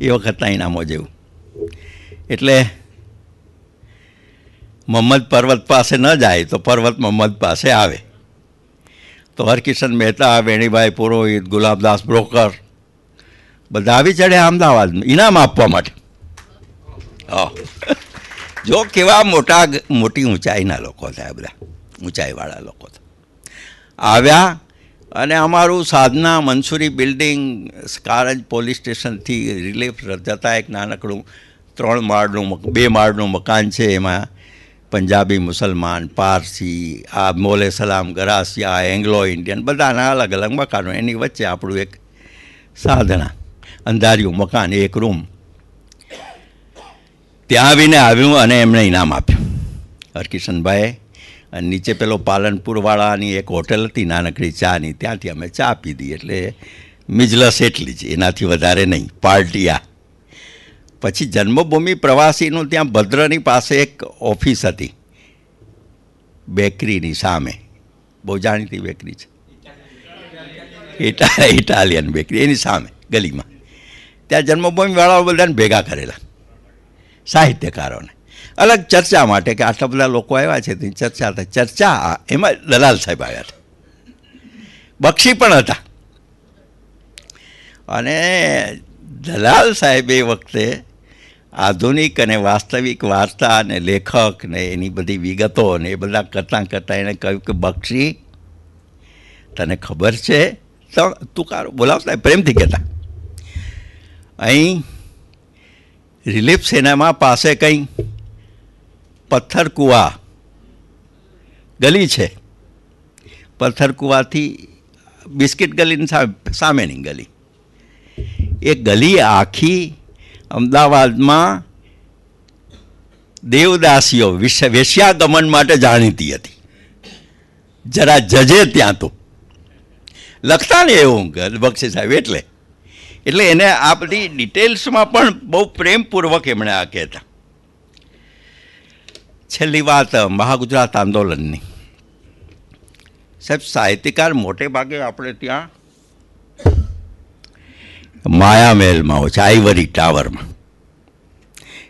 એ વખતના ઇનામો જેવું એટલે મોહમ્મદ પર્વત પાસે ન જાય તો પર્વત મોહમ્મદ પાસે આવે તો હરકિશન મહેતા વેણીભાઈ પુરોહિત ગુલાબદાસ બ્રોકર બધા આવી ચડ્યા અમદાવાદમાં ઇનામ આપવા માટે જો કેવા મોટા મોટી ઊંચાઈના લોકો થયા બધા ઊંચાઈવાળા લોકો આવ્યા અને અમારું સાધના મનસુરી બિલ્ડિંગ કારજ પોલીસ સ્ટેશનથી રિલીફ જતાં એક નાનકડું ત્રણ માળનું બે માળનું મકાન છે એમાં પંજાબી મુસલમાન પારસી આ મોલે સલામ ગરાસિયા એંગ્લો ઇન્ડિયન બધાના અલગ અલગ મકાનો એની વચ્ચે આપણું એક સાધના અંધાર્યું મકાન એક રૂમ ત્યાં આવીને આવ્યું અને એમણે ઇનામ આપ્યું હરકિશનભાઈએ અને નીચે પેલો પાલનપુરવાળાની એક હોટલ હતી નાનકડી ચાની ત્યાંથી અમે ચા પીધી એટલે મિજલસ એટલી જ એનાથી વધારે નહીં પાર્ટિયા પછી જન્મભૂમિ પ્રવાસીનું ત્યાં ભદ્રની પાસે એક ઓફિસ હતી બેકરીની સામે બહુ જાણીતી બેકરી છે ઇટા ઇટાલિયન બેકરી એની સામે ગલીમાં ત્યાં જન્મભૂમિવાળાઓ બધાને ભેગા કરેલા સાહિત્યકારોને અલગ ચર્ચા માટે કે આટલા બધા લોકો આવ્યા છે તેની ચર્ચા હતા ચર્ચા એમાં દલાલ સાહેબ આવ્યા હતા બક્ષી પણ હતા અને દલાલ સાહેબ એ વખતે આધુનિક અને વાસ્તવિક વાર્તા અને લેખક ને એની બધી વિગતો ને એ બધા કરતાં કરતાં એણે કહ્યું કે બક્ષી તને ખબર છે તો તું કારો બોલાવતા પ્રેમથી કહેતા અહીં રિલીફ સેનામાં પાસે કંઈ પથ્થરકુવા ગલી છે પથ્થરકુવાથી બિસ્કિટ ગલીની સામે સામેની ગલી એ ગલી આખી અમદાવાદમાં દેવદાસીઓ વેશ્યાગમન માટે જાણીતી હતી જરા જજે ત્યાં તો લખતા ને એવું બક્ષી સાહેબ એટલે એટલે એને આ બધી ડિટેલ્સમાં પણ બહુ પ્રેમપૂર્વક એમણે આ કહેતા છેલ્લી વાત મહાગુજરાત આંદોલનની સાહેબ સાહિત્યકાર મોટે ભાગે આપણે ત્યાં માયા મહેલમાં હોય છે આઈવરી ટાવરમાં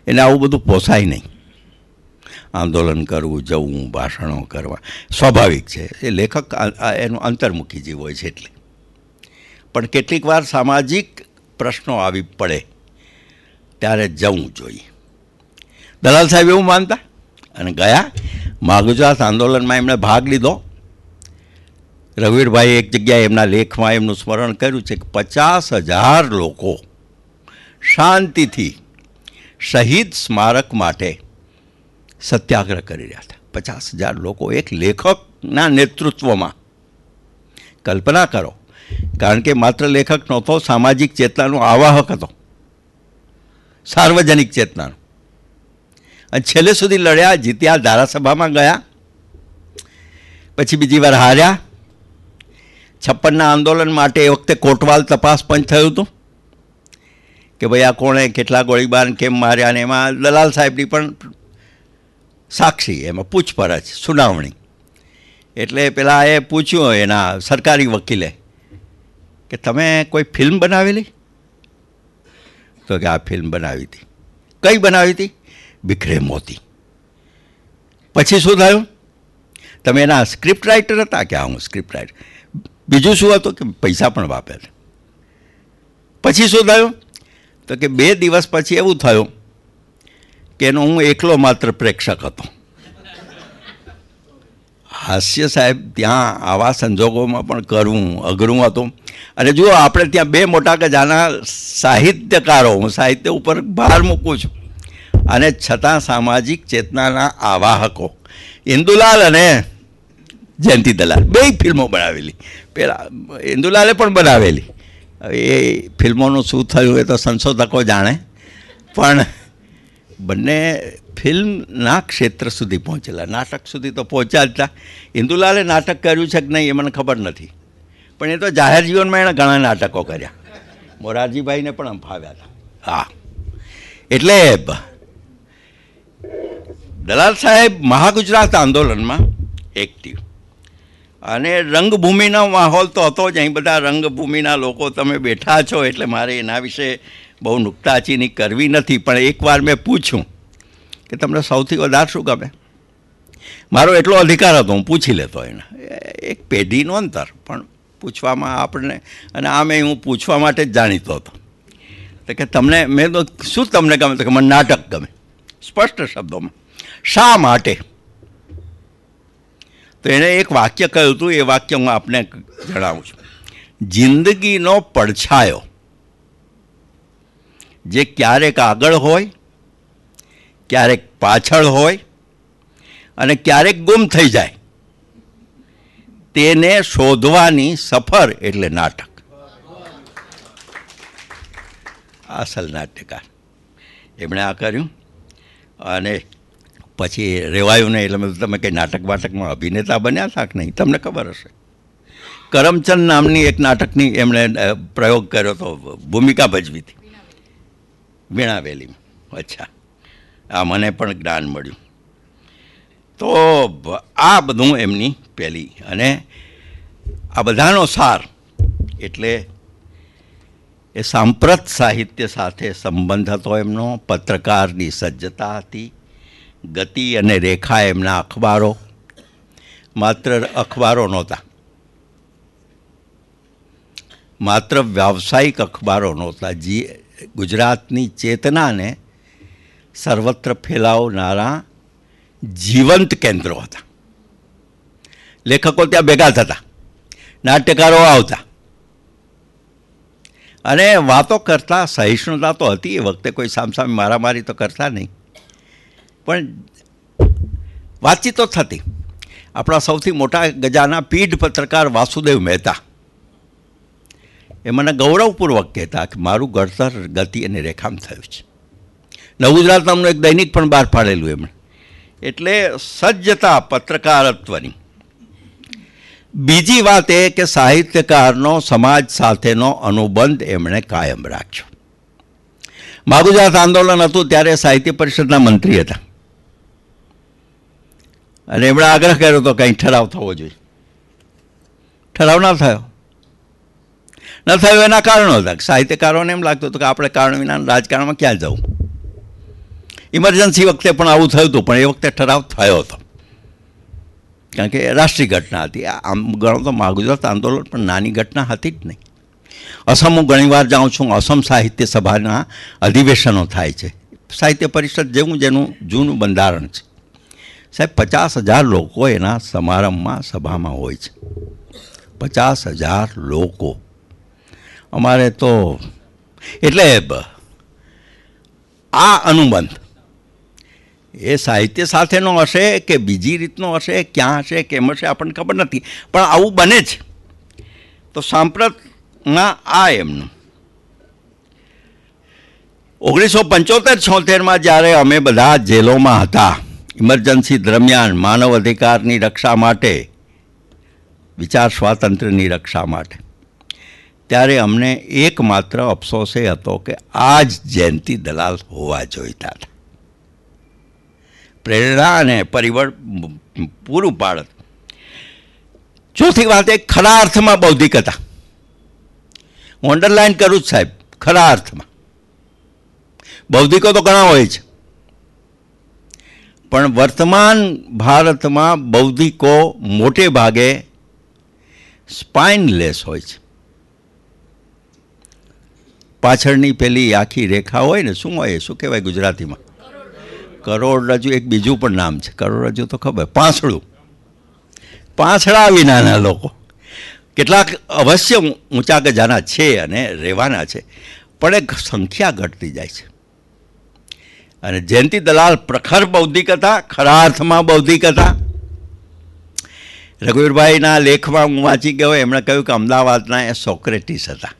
એને આવું બધું પોસાય નહીં આંદોલન કરવું જવું ભાષણો કરવા સ્વાભાવિક છે એ લેખક એનું અંતર્મુખી જીવ હોય છે એટલે પણ કેટલીક વાર સામાજિક પ્રશ્નો આવી પડે ત્યારે જવું જોઈએ દલાલ સાહેબ એવું માનતા અને ગયા માગુજાત આંદોલનમાં એમણે ભાગ લીધો રવિરભાઈ એક જગ્યાએ એમના લેખમાં એમનું સ્મરણ કર્યું છે કે પચાસ હજાર લોકો શાંતિથી શહીદ સ્મારક માટે સત્યાગ્રહ કરી રહ્યા હતા પચાસ હજાર લોકો એક લેખકના નેતૃત્વમાં કલ્પના કરો કારણ કે માત્ર લેખક નહોતો સામાજિક ચેતનાનો આવાહક હતો સાર્વજનિક ચેતનાનો અને છેલ્લે સુધી લડ્યા જીત્યા ધારાસભામાં ગયા પછી બીજી વાર હાર્યા છપ્પનના આંદોલન માટે એ વખતે કોટવાલ તપાસ પણ થયું હતું કે ભાઈ આ કોણે કેટલા ગોળીબાર કેમ માર્યા અને એમાં દલાલ સાહેબની પણ સાક્ષી એમાં પૂછપરછ સુનાવણી એટલે પેલા એ પૂછ્યું એના સરકારી વકીલે કે તમે કોઈ ફિલ્મ બનાવેલી તો કે આ ફિલ્મ બનાવી હતી કઈ બનાવી હતી બિખરે મોતી પછી શું થયું તમે એના સ્ક્રિપ્ટ રાઇટર હતા કે હું સ્ક્રિપ્ટ રાઇટર બીજું શું હતું કે પૈસા પણ વાપરે પછી શું થયું તો કે બે દિવસ પછી એવું થયું કે એનો હું એકલો માત્ર પ્રેક્ષક હતો હાસ્ય સાહેબ ત્યાં આવા સંજોગોમાં પણ કરવું અઘરું હતું અને જુઓ આપણે ત્યાં બે મોટા કે જાના સાહિત્યકારો હું સાહિત્ય ઉપર ભાર મૂકું છું અને છતાં સામાજિક ચેતનાના આવાહકો ઇન્દુલાલ અને જયંતિ દલાલ બે ફિલ્મો બનાવેલી પેલા ઇન્દુલાલે પણ બનાવેલી એ ફિલ્મોનું શું થયું એ તો સંશોધકો જાણે પણ બંને ફિલ્મના ક્ષેત્ર સુધી પહોંચેલા નાટક સુધી તો પહોંચ્યા જ હતા ઇન્દુલાલે નાટક કર્યું છે કે નહીં એ મને ખબર નથી પણ એ તો જાહેર જીવનમાં એણે ઘણા નાટકો કર્યા મોરારજીભાઈને પણ અંફાવ્યા હતા હા એટલે દલાલ સાહેબ મહાગુજરાત આંદોલનમાં એક્ટિવ અને રંગભૂમિનો માહોલ તો હતો જ અહીં બધા રંગભૂમિના લોકો તમે બેઠા છો એટલે મારે એના વિશે બહુ નુકતાચીની કરવી નથી પણ એકવાર મેં પૂછ્યું કે તમને સૌથી વધારે શું ગમે મારો એટલો અધિકાર હતો હું પૂછી લેતો એને એક પેઢીનો અંતર પણ પૂછવામાં આપણને અને આમે હું પૂછવા માટે જ જાણીતો હતો તો કે તમને મેં તો શું તમને ગમે તો કે મને નાટક ગમે સ્પષ્ટ શબ્દોમાં શા માટે તો એણે એક વાક્ય કહ્યું હતું એ વાક્ય હું આપને જણાવું છું જિંદગીનો પડછાયો જે ક્યારેક આગળ હોય ક્યારેક પાછળ હોય અને ક્યારેક ગુમ થઈ જાય તેને શોધવાની સફર એટલે નાટક અસલ નાટ્યકાર એમણે આ કર્યું અને પછી રેવાયું નહીં એટલે તમે કંઈ નાટક વાટકમાં અભિનેતા બન્યા હતા કે નહીં તમને ખબર હશે કરમચંદ નામની એક નાટકની એમણે પ્રયોગ કર્યો હતો ભૂમિકા ભજવી હતી વીણાવેલીમાં અચ્છા આ મને પણ જ્ઞાન મળ્યું તો આ બધું એમની પહેલી અને આ બધાનો સાર એટલે એ સાંપ્રત સાહિત્ય સાથે સંબંધ હતો એમનો પત્રકારની સજ્જતા હતી ગતિ અને રેખા એમના અખબારો માત્ર અખબારો નહોતા માત્ર વ્યાવસાયિક અખબારો નહોતા જે ગુજરાતની ચેતનાને સર્વત્ર ફેલાવનારા જીવંત કેન્દ્રો હતા લેખકો ત્યાં ભેગા થતા નાટ્યકારો આવતા અને વાતો કરતા સહિષ્ણુતા તો હતી એ વખતે કોઈ સામસામે મારામારી તો કરતા નહીં પણ વાતચીત તો થતી આપણા સૌથી મોટા ગજાના પીઢ પત્રકાર વાસુદેવ મહેતા એ મને ગૌરવપૂર્વક કહેતા કે મારું ઘડતર ગતિ અને રેખામ થયું છે નવગુજરાત નામનું એક દૈનિક પણ બહાર પાડેલું એમણે એટલે સજ્જતા પત્રકારત્વની બીજી વાત એ કે સાહિત્યકારનો સમાજ સાથેનો અનુબંધ એમણે કાયમ રાખ્યો મહાગુજરાત આંદોલન હતું ત્યારે સાહિત્ય પરિષદના મંત્રી હતા અને એમણે આગ્રહ કર્યો હતો કંઈ ઠરાવ થવો જોઈએ ઠરાવ ના થયો ન થયો એના કારણો હતા સાહિત્યકારોને એમ લાગતું હતું કે આપણે કારણ વિના રાજકારણમાં ક્યાં જવું ઇમરજન્સી વખતે પણ આવું થયું હતું પણ એ વખતે ઠરાવ થયો હતો કારણ કે રાષ્ટ્રીય ઘટના હતી આમ ગણો તો મા ગુજરાત આંદોલન પણ નાની ઘટના હતી જ નહીં અસમ હું ઘણીવાર જાઉં છું અસમ સાહિત્ય સભાના અધિવેશનો થાય છે સાહિત્ય પરિષદ જેવું જેનું જૂનું બંધારણ છે સાહેબ પચાસ હજાર લોકો એના સમારંભમાં સભામાં હોય છે પચાસ હજાર લોકો અમારે તો એટલે આ અનુબંધ એ સાહિત્ય સાથેનો હશે કે બીજી રીતનો હશે ક્યાં હશે કેમ હશે આપણને ખબર નથી પણ આવું બને જ તો સાંપ્રતના આ એમનું ઓગણીસો પંચોતેર છોતેરમાં જ્યારે અમે બધા જેલોમાં હતા ઇમરજન્સી દરમિયાન માનવ અધિકારની રક્ષા માટે વિચાર સ્વાતંત્ર્યની રક્ષા માટે ત્યારે અમને એકમાત્ર અફસોસ એ હતો કે આ જ જયંતિ દલાલ હોવા જોઈતા હતા પ્રેરણા અને પરિબળ પૂરું પાડત ચોથી વાત એ ખરા અર્થમાં બૌદ્ધિક હતા હું અંડરલાઇન કરું જ સાહેબ ખરા અર્થમાં બૌદ્ધિકો તો ઘણા હોય છે પણ વર્તમાન ભારતમાં બૌદ્ધિકો મોટે ભાગે સ્પાઇનલેસ હોય છે પાછળની પેલી આખી રેખા હોય ને શું હોય શું કહેવાય ગુજરાતીમાં કરોડરજ્જુ એક બીજું પણ નામ છે કરોડરજ્જુ તો ખબર પાંસળું પાંસળા વિનાના લોકો કેટલાક અવશ્ય ઊંચા ગજાના છે અને રહેવાના છે પણ એક સંખ્યા ઘટતી જાય છે અને જયંતિ દલાલ પ્રખર બૌદ્ધિક હતા ખરા અર્થમાં બૌદ્ધિક હતા રઘુવીરભાઈના લેખમાં હું વાંચી ગયો એમણે કહ્યું કે અમદાવાદના એ સોક્રેટિસ હતા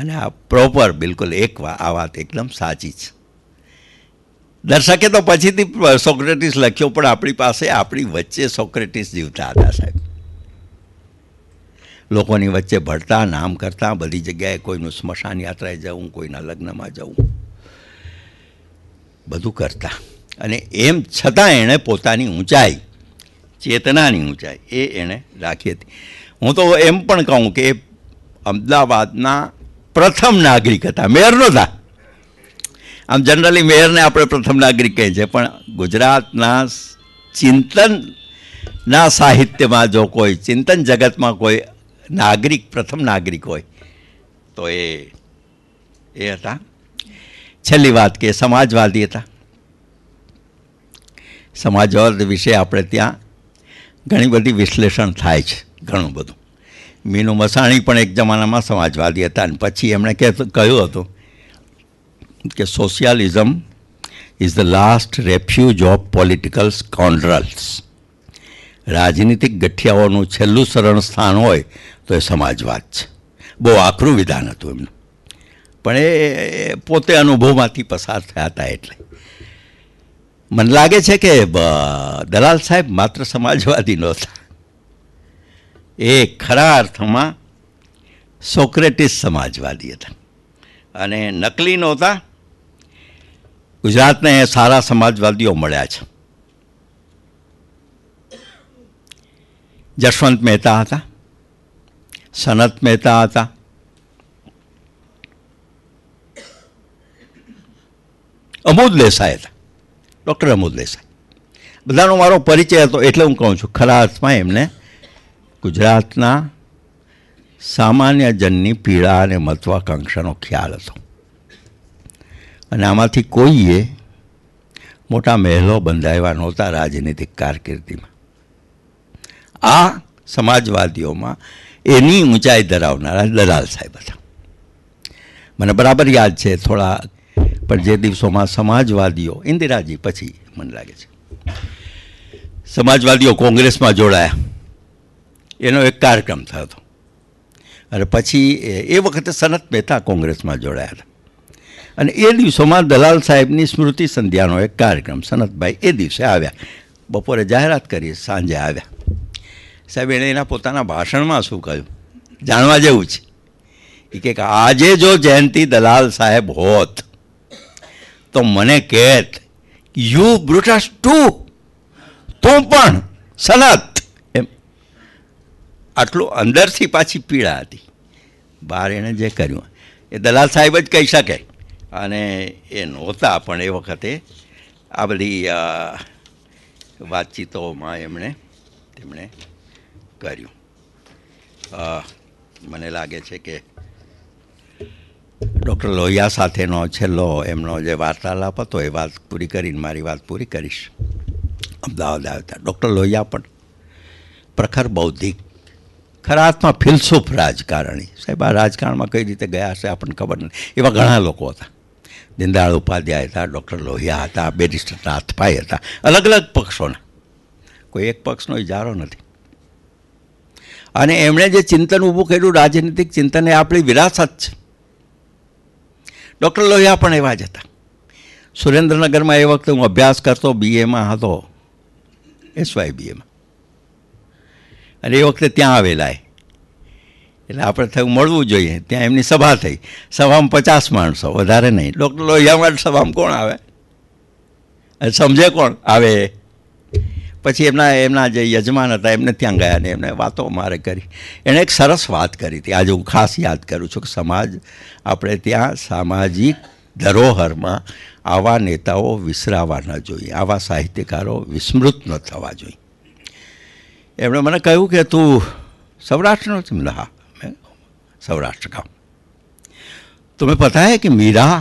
અને આ પ્રોપર બિલકુલ એક આ વાત એકદમ સાચી છે દર્શકે તો પછીથી સોક્રેટિસ લખ્યો પણ આપણી પાસે આપણી વચ્ચે સોક્રેટિસ જીવતા હતા સાહેબ લોકોની વચ્ચે ભળતા નામ કરતા બધી જગ્યાએ કોઈનું સ્મશાન યાત્રાએ જવું કોઈના લગ્નમાં જવું બધું કરતા અને એમ છતાં એણે પોતાની ઊંચાઈ ચેતનાની ઊંચાઈ એ એણે રાખી હતી હું તો એમ પણ કહું કે અમદાવાદના પ્રથમ નાગરિક હતા મેયર નહોતા આમ જનરલી મેયરને આપણે પ્રથમ નાગરિક કહે છે પણ ગુજરાતના ચિંતનના સાહિત્યમાં જો કોઈ ચિંતન જગતમાં કોઈ નાગરિક પ્રથમ નાગરિક હોય તો એ એ હતા છેલ્લી વાત કે સમાજવાદી હતા સમાજવાદ વિશે આપણે ત્યાં ઘણી બધી વિશ્લેષણ થાય છે ઘણું બધું મીનુ મસાણી પણ એક જમાનામાં સમાજવાદી હતા અને પછી એમણે કહ્યું હતું કે socialism is the last refuge of political scoundrels રાજનીતિક ગઠિયાઓનું છેલ્લું શરણ સ્થાન હોય તો એ સમાજવાદ છે બહુ આકરું વિધાન હતું એમનું પણ એ પોતે અનુભવમાંથી પસાર થયા હતા એટલે મને લાગે છે કે દલાલ સાહેબ માત્ર સમાજવાદી નહોતા એ ખરા અર્થમાં સોક્રેટિસ સમાજવાદી હતા અને નકલી નહોતા ગુજરાતને સારા સમાજવાદીઓ મળ્યા છે જશવંત મહેતા હતા સનત મહેતા હતા અમુદ દેસાઈ હતા ડૉક્ટર અમોદ દેસાઈ બધાનો મારો પરિચય હતો એટલે હું કહું છું ખરા અર્થમાં એમને ગુજરાતના સામાન્ય જનની પીડા અને મત્વાકાંક્ષાનો ખ્યાલ હતો અને આમાંથી કોઈએ મોટા મહેલો બંધાવ્યા નહોતા રાજનીતિક કારકિર્દીમાં આ સમાજવાદીઓમાં એની ઊંચાઈ ધરાવનારા દલાલ સાહેબ હતા મને બરાબર યાદ છે થોડા પણ જે દિવસોમાં સમાજવાદીઓ ઇન્દિરાજી પછી મને લાગે છે સમાજવાદીઓ કોંગ્રેસમાં જોડાયા એનો એક કાર્યક્રમ થયો હતો અને પછી એ વખતે સનત મહેતા કોંગ્રેસમાં જોડાયા હતા અને એ દિવસોમાં દલાલ સાહેબની સ્મૃતિ સંધ્યાનો એક કાર્યક્રમ સનતભાઈ એ દિવસે આવ્યા બપોરે જાહેરાત કરી સાંજે આવ્યા સાહેબ એણે એના પોતાના ભાષણમાં શું કહ્યું જાણવા જેવું છે એ કે આજે જો જયંતિ દલાલ સાહેબ હોત તો મને કહેત યુ બ્રુટસ ટુ તું પણ સનત એમ આટલું અંદરથી પાછી પીડા હતી બહાર એણે જે કર્યું એ દલાલ સાહેબ જ કહી શકે અને એ નહોતા પણ એ વખતે આ બધી વાતચીતોમાં એમણે તેમણે કર્યું મને લાગે છે કે ડૉક્ટર લોહિયા સાથેનો છેલ્લો એમનો જે વાર્તાલાપ હતો એ વાત પૂરી કરીને મારી વાત પૂરી કરીશ અમદાવાદ આવતા ડૉક્ટર લોહિયા પણ પ્રખર બૌદ્ધિક ખરા અર્થમાં ફિલસુફ રાજકારણી સાહેબ આ રાજકારણમાં કઈ રીતે ગયા હશે આપણને ખબર નથી એવા ઘણા લોકો હતા દીનદયાળ ઉપાધ્યાય હતા ડૉક્ટર લોહિયા હતા બેરિસ્ટર નાથભાઈ હતા અલગ અલગ પક્ષોના કોઈ એક પક્ષનો ઇજારો નથી અને એમણે જે ચિંતન ઊભું કર્યું રાજનીતિક ચિંતન એ આપણી વિરાસત છે ડૉક્ટર લોહિયા પણ એવા જ હતા સુરેન્દ્રનગરમાં એ વખતે હું અભ્યાસ કરતો બીએમાં હતો એસવાય બીએમાં અને એ વખતે ત્યાં આવેલા એ એટલે આપણે થયું મળવું જોઈએ ત્યાં એમની સભા થઈ સભામાં પચાસ માણસો વધારે નહીં ડૉક્ટર લોહિયામાં સભામાં કોણ આવે સમજે કોણ આવે પછી એમના એમના જે યજમાન હતા એમને ત્યાં ગયા ને એમને વાતો મારે કરી એણે એક સરસ વાત કરી હતી આજે હું ખાસ યાદ કરું છું કે સમાજ આપણે ત્યાં સામાજિક ધરોહરમાં આવા નેતાઓ વિસરાવા ન જોઈએ આવા સાહિત્યકારો વિસ્મૃત ન થવા જોઈએ એમણે મને કહ્યું કે તું સૌરાષ્ટ્રનો છે મને હા મેં સૌરાષ્ટ્ર કા તમે पता કે कि मीरा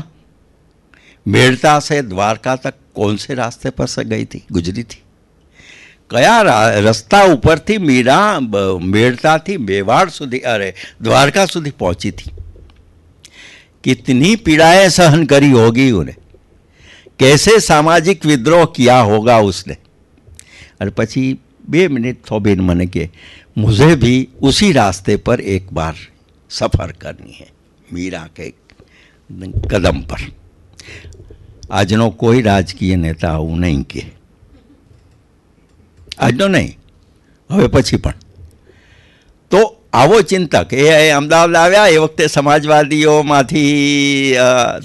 मेड़ता से द्वारका तक कौन से रास्ते पर से गई क्या रस्ता ऊपर थी मीरा मेड़ता थी मेवाड़ सुधी अरे द्वारका सुधी पहुंची थी कितनी पीड़ाएं सहन करी होगी उन्हें कैसे सामाजिक विद्रोह किया होगा उसने अरे पची बे मिनट तो बेन मन के मुझे भी उसी रास्ते पर एक बार सफर करनी है मीरा के कदम पर आज आजनों कोई राजकीय नेता हूँ नहीं के આજનો નહીં હવે પછી પણ તો આવો ચિંતક એ અમદાવાદ આવ્યા એ વખતે સમાજવાદીઓમાંથી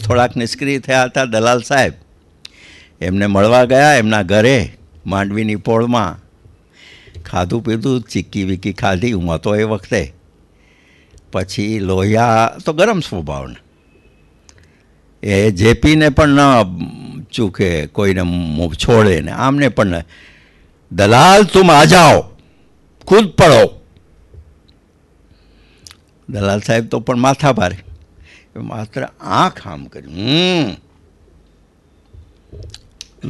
થોડાક નિષ્ક્રિય થયા હતા દલાલ સાહેબ એમને મળવા ગયા એમના ઘરે માંડવીની પોળમાં ખાધું પીધું ચીક્કી વીકી ખાધી હું હતો એ વખતે પછી લોહિયા તો ગરમ સ્વભાવના એ જેપીને પણ ન ચૂકે કોઈને છોડે ને આમને પણ દલાલ तुम આ જાઓ ખુદ પડો દલાલ સાહેબ તો પણ માથા ભારે માત્ર આંખ આમ કર્યું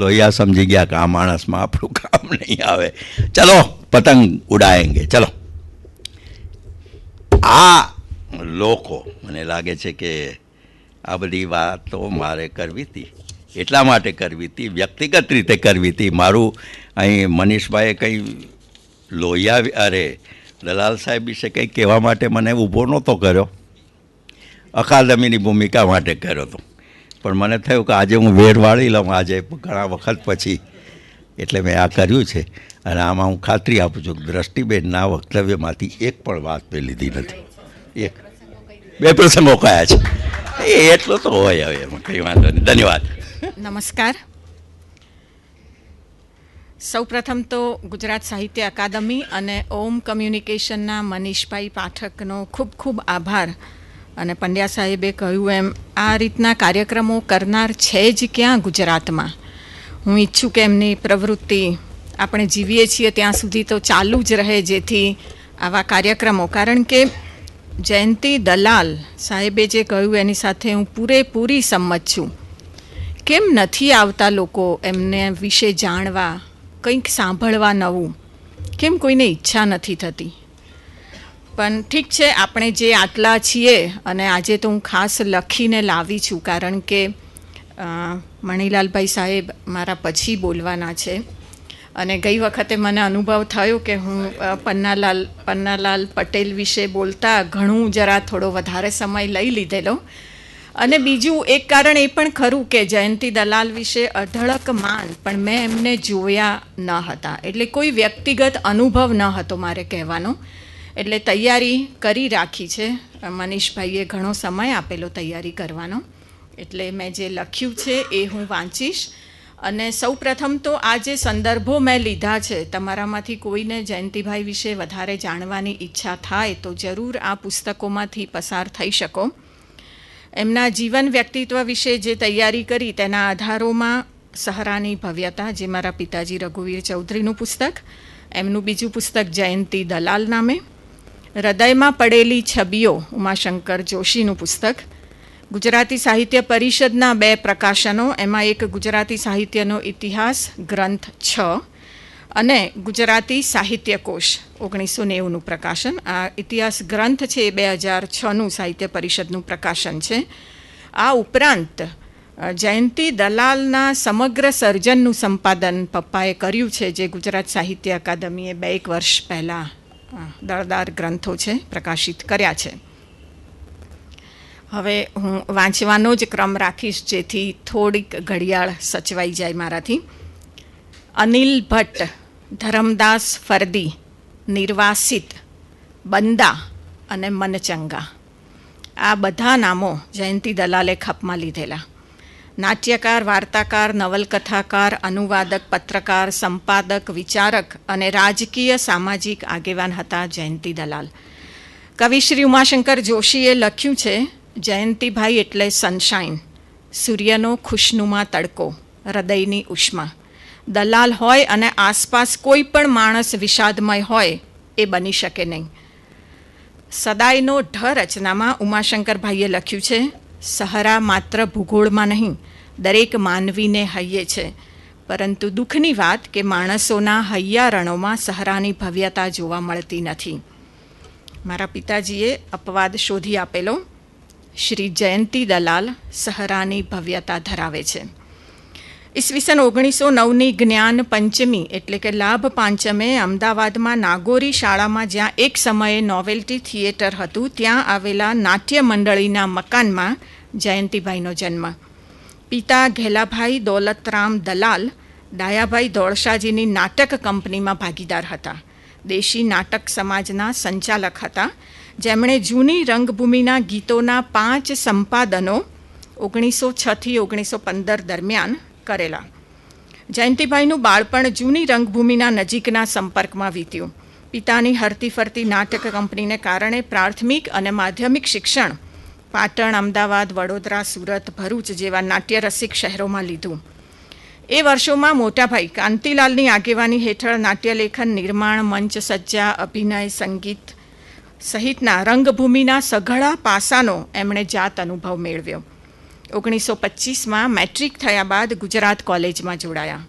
લોહિયા સમજી ગયા કે આ માણસમાં આપણું કામ નહીં આવે ચલો પતંગ ઉડાયેંગે ચલો આ લોકો મને લાગે છે કે આ બધી વાતો મારે કરવી હતી એટલા માટે કરવી હતી વ્યક્તિગત રીતે કરવી હતી મારું અહીં મનીષભાઈએ કંઈ લોહિયા અરે દલાલ સાહેબ વિશે કંઈ કહેવા માટે મને ઊભો નહોતો કર્યો અકાદમીની ભૂમિકા માટે કર્યો હતો પણ મને થયું કે આજે હું વેર વાળી લઉં આજે ઘણા વખત પછી એટલે મેં આ કર્યું છે અને આમાં હું ખાતરી આપું છું દ્રષ્ટિબેનના વક્તવ્યમાંથી એક પણ વાત મેં લીધી નથી એક બે પ્રસંગો કયા છે એટલો તો હોય હવે એમાં કંઈ વાંધો નહીં ધન્યવાદ નમસ્કાર સૌપ્રથમ તો ગુજરાત સાહિત્ય અકાદમી અને ઓમ કમ્યુનિકેશનના મનીષભાઈ પાઠકનો ખૂબ ખૂબ આભાર અને પંડ્યા સાહેબે કહ્યું એમ આ રીતના કાર્યક્રમો કરનાર છે જ ક્યાં ગુજરાતમાં હું ઈચ્છું કે એમની પ્રવૃત્તિ આપણે જીવીએ છીએ ત્યાં સુધી તો ચાલુ જ રહે જેથી આવા કાર્યક્રમો કારણ કે જયંતિ દલાલ સાહેબે જે કહ્યું એની સાથે હું પૂરેપૂરી સંમત છું કેમ નથી આવતા લોકો એમને વિશે જાણવા કંઈક સાંભળવા નવું કેમ કોઈને ઈચ્છા નથી થતી પણ ઠીક છે આપણે જે આટલા છીએ અને આજે તો હું ખાસ લખીને લાવી છું કારણ કે મણિલાલભાઈ સાહેબ મારા પછી બોલવાના છે અને ગઈ વખતે મને અનુભવ થયો કે હું પન્નાલાલ પન્નાલાલ પટેલ વિશે બોલતા ઘણું જરા થોડો વધારે સમય લઈ લીધેલો અને બીજું એક કારણ એ પણ ખરું કે જયંતિ દલાલ વિશે અઢળક માન પણ મેં એમને જોયા ન હતા એટલે કોઈ વ્યક્તિગત અનુભવ ન હતો મારે કહેવાનો એટલે તૈયારી કરી રાખી છે મનીષભાઈએ ઘણો સમય આપેલો તૈયારી કરવાનો એટલે મેં જે લખ્યું છે એ હું વાંચીશ અને સૌ પ્રથમ તો આ જે સંદર્ભો મેં લીધા છે તમારામાંથી કોઈને જયંતિભાઈ વિશે વધારે જાણવાની ઈચ્છા થાય તો જરૂર આ પુસ્તકોમાંથી પસાર થઈ શકો એમના જીવન વ્યક્તિત્વ વિશે જે તૈયારી કરી તેના આધારોમાં સહારાની ભવ્યતા જે મારા પિતાજી રઘુવીર ચૌધરીનું પુસ્તક એમનું બીજું પુસ્તક જયંતિ દલાલ નામે હૃદયમાં પડેલી છબીઓ ઉમાશંકર જોશીનું પુસ્તક ગુજરાતી સાહિત્ય પરિષદના બે પ્રકાશનો એમાં એક ગુજરાતી સાહિત્યનો ઇતિહાસ ગ્રંથ છ અને ગુજરાતી સાહિત્ય કોશ ઓગણીસો નેવુંનું પ્રકાશન આ ઇતિહાસ ગ્રંથ છે એ બે હજાર છનું સાહિત્ય પરિષદનું પ્રકાશન છે આ ઉપરાંત જયંતિ દલાલના સમગ્ર સર્જનનું સંપાદન પપ્પાએ કર્યું છે જે ગુજરાત સાહિત્ય અકાદમીએ બે એક વર્ષ પહેલાં દળદાર ગ્રંથો છે પ્રકાશિત કર્યા છે હવે હું વાંચવાનો જ ક્રમ રાખીશ જેથી થોડીક ઘડિયાળ સચવાઈ જાય મારાથી અનિલ ભટ્ટ ધરમદાસ ફરદી નિર્વાસિત બંદા અને મનચંગા આ બધા નામો જયંતિ દલાલે ખપમાં લીધેલા નાટ્યકાર વાર્તાકાર નવલકથાકાર અનુવાદક પત્રકાર સંપાદક વિચારક અને રાજકીય સામાજિક આગેવાન હતા જયંતિ દલાલ કવિશ્રી ઉમાશંકર જોશીએ લખ્યું છે જયંતિભાઈ એટલે સનશાઇન સૂર્યનો ખુશનુમા તડકો હૃદયની ઉષ્મા દલાલ હોય અને આસપાસ કોઈ પણ માણસ વિષાદમય હોય એ બની શકે નહીં સદાયનો ઢ રચનામાં ઉમાશંકરભાઈએ લખ્યું છે સહરા માત્ર ભૂગોળમાં નહીં દરેક માનવીને હૈયે છે પરંતુ દુઃખની વાત કે માણસોના હૈયારણોમાં સહરાની ભવ્યતા જોવા મળતી નથી મારા પિતાજીએ અપવાદ શોધી આપેલો શ્રી જયંતી દલાલ સહરાની ભવ્યતા ધરાવે છે ઈસવીસન ઓગણીસો નવની જ્ઞાન પંચમી એટલે કે લાભ પાંચમે અમદાવાદમાં નાગોરી શાળામાં જ્યાં એક સમયે નોવેલ્ટી થિયેટર હતું ત્યાં આવેલા નાટ્ય મંડળીના મકાનમાં જયંતિભાઈનો જન્મ પિતા ઘેલાભાઈ દોલતરામ દલાલ ડાયાભાઈ દોળશાજીની નાટક કંપનીમાં ભાગીદાર હતા દેશી નાટક સમાજના સંચાલક હતા જેમણે જૂની રંગભૂમિના ગીતોના પાંચ સંપાદનો ઓગણીસો છથી ઓગણીસો પંદર દરમિયાન કરેલા જયંતિભાઈનું બાળપણ જૂની રંગભૂમિના નજીકના સંપર્કમાં વીત્યું પિતાની હરતી ફરતી નાટક કંપનીને કારણે પ્રાથમિક અને માધ્યમિક શિક્ષણ પાટણ અમદાવાદ વડોદરા સુરત ભરૂચ જેવા નાટ્યરસિક શહેરોમાં લીધું એ વર્ષોમાં મોટાભાઈ કાંતિલાલની આગેવાની હેઠળ નાટ્યલેખન નિર્માણ મંચ સજ્જા અભિનય સંગીત સહિતના રંગભૂમિના સઘળા પાસાનો એમણે જાત અનુભવ મેળવ્યો ઓગણીસો પચીસમાં મેટ્રિક થયા બાદ ગુજરાત કોલેજમાં જોડાયા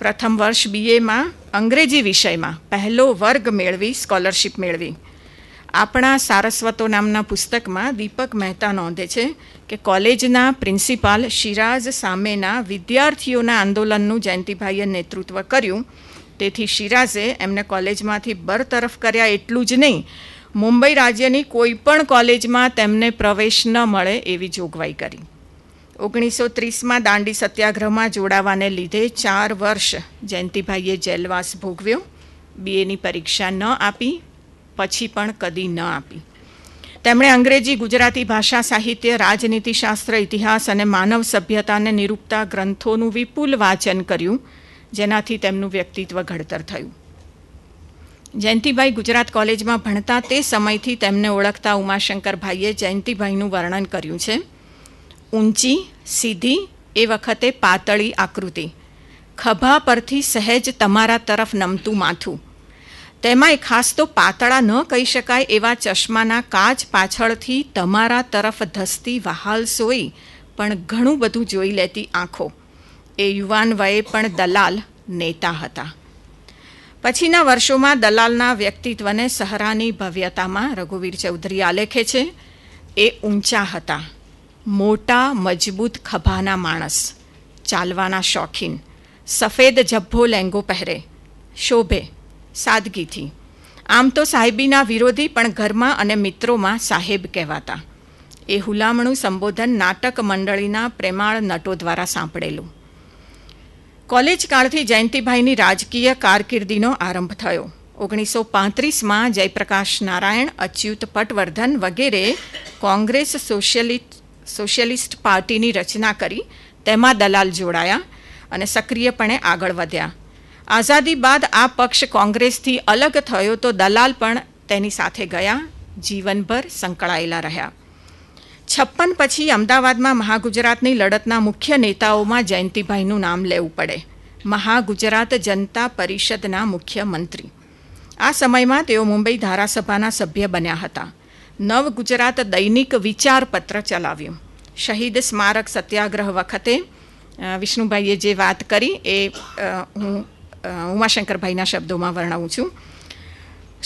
પ્રથમ વર્ષ બીએમાં અંગ્રેજી વિષયમાં પહેલો વર્ગ મેળવી સ્કોલરશિપ મેળવી આપણા સારસ્વતો નામના પુસ્તકમાં દીપક મહેતા નોંધે છે કે કોલેજના પ્રિન્સિપાલ શિરાઝ સામેના વિદ્યાર્થીઓના આંદોલનનું જયંતિભાઈએ નેતૃત્વ કર્યું તેથી શિરાઝે એમને કોલેજમાંથી બરતરફ કર્યા એટલું જ નહીં મુંબઈ રાજ્યની કોઈપણ કોલેજમાં તેમને પ્રવેશ ન મળે એવી જોગવાઈ કરી ઓગણીસો ત્રીસમાં દાંડી સત્યાગ્રહમાં જોડાવાને લીધે ચાર વર્ષ જયંતિભાઈએ જેલવાસ ભોગવ્યો બીએની પરીક્ષા ન આપી પછી પણ કદી ન આપી તેમણે અંગ્રેજી ગુજરાતી ભાષા સાહિત્ય રાજનીતિશાસ્ત્ર ઇતિહાસ અને માનવ સભ્યતાને નિરૂપતા ગ્રંથોનું વિપુલ વાંચન કર્યું જેનાથી તેમનું વ્યક્તિત્વ ઘડતર થયું જયંતિભાઈ ગુજરાત કોલેજમાં ભણતા તે સમયથી તેમને ઓળખતા ઉમાશંકરભાઈએ જયંતિભાઈનું વર્ણન કર્યું છે ઊંચી સીધી એ વખતે પાતળી આકૃતિ ખભા પરથી સહેજ તમારા તરફ નમતું માથું તેમાંય ખાસ તો પાતળા ન કહી શકાય એવા ચશ્માના કાચ પાછળથી તમારા તરફ ધસતી વહાલ સોઈ પણ ઘણું બધું જોઈ લેતી આંખો એ યુવાન વયે પણ દલાલ નેતા હતા પછીના વર્ષોમાં દલાલના વ્યક્તિત્વને સહરાની ભવ્યતામાં રઘુવીર ચૌધરી આલેખે છે એ ઊંચા હતા મોટા મજબૂત ખભાના માણસ ચાલવાના શોખીન સફેદ જભ્ભો લેંગો પહેરે શોભે સાદગીથી આમ તો સાહેબીના વિરોધી પણ ઘરમાં અને મિત્રોમાં સાહેબ કહેવાતા એ હુલામણું સંબોધન નાટક મંડળીના પ્રેમાળ નટો દ્વારા સાંપડેલું કોલેજકાળથી કાળથી જયંતિભાઈની રાજકીય કારકિર્દીનો આરંભ થયો ઓગણીસો પાંત્રીસમાં જયપ્રકાશ નારાયણ અચ્યુત પટવર્ધન વગેરે કોંગ્રેસ સોશિયલિસ્ટ સોશિયલિસ્ટ પાર્ટીની રચના કરી તેમાં દલાલ જોડાયા અને સક્રિયપણે આગળ વધ્યા આઝાદી બાદ આ પક્ષ કોંગ્રેસથી અલગ થયો તો દલાલ પણ તેની સાથે ગયા જીવનભર સંકળાયેલા રહ્યા છપ્પન પછી અમદાવાદમાં મહાગુજરાતની લડતના મુખ્ય નેતાઓમાં જયંતિભાઈનું નામ લેવું પડે મહાગુજરાત જનતા પરિષદના મુખ્યમંત્રી આ સમયમાં તેઓ મુંબઈ ધારાસભાના સભ્ય બન્યા હતા નવ ગુજરાત દૈનિક વિચારપત્ર ચલાવ્યું શહીદ સ્મારક સત્યાગ્રહ વખતે વિષ્ણુભાઈએ જે વાત કરી એ હું ઉમાશંકરભાઈના શબ્દોમાં વર્ણવું છું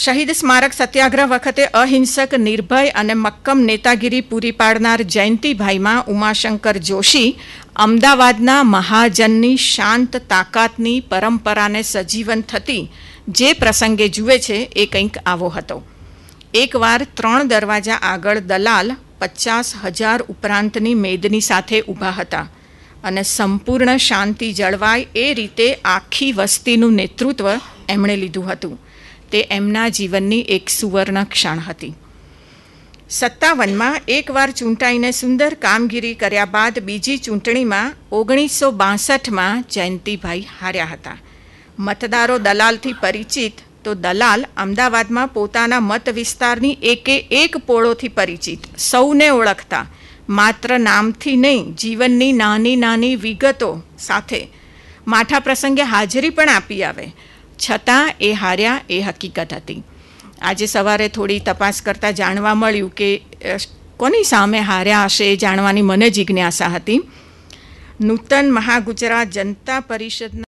શહીદ સ્મારક સત્યાગ્રહ વખતે અહિંસક નિર્ભય અને મક્કમ નેતાગીરી પૂરી પાડનાર જયંતિભાઈમાં ઉમાશંકર જોશી અમદાવાદના મહાજનની શાંત તાકાતની પરંપરાને સજીવન થતી જે પ્રસંગે જુએ છે એ કંઈક આવો હતો એકવાર ત્રણ દરવાજા આગળ દલાલ પચાસ હજાર ઉપરાંતની મેદની સાથે ઊભા હતા અને સંપૂર્ણ શાંતિ જળવાય એ રીતે આખી વસ્તીનું નેતૃત્વ એમણે લીધું હતું તે એમના જીવનની એક સુવર્ણ ક્ષણ હતી સત્તાવનમાં એકવાર ચૂંટાઈને સુંદર કામગીરી કર્યા બાદ બીજી ચૂંટણીમાં ઓગણીસો બાસઠમાં જયંતિભાઈ હાર્યા હતા મતદારો દલાલથી પરિચિત તો દલાલ અમદાવાદમાં પોતાના મત વિસ્તારની એકે એક પોળોથી પરિચિત સૌને ઓળખતા માત્ર નામથી નહીં જીવનની નાની નાની વિગતો સાથે માઠા પ્રસંગે હાજરી પણ આપી આવે છતાં એ હાર્યા એ હકીકત હતી આજે સવારે થોડી તપાસ કરતાં જાણવા મળ્યું કે કોની સામે હાર્યા હશે એ જાણવાની મને જિજ્ઞાસા હતી નૂતન મહાગુજરાત જનતા પરિષદના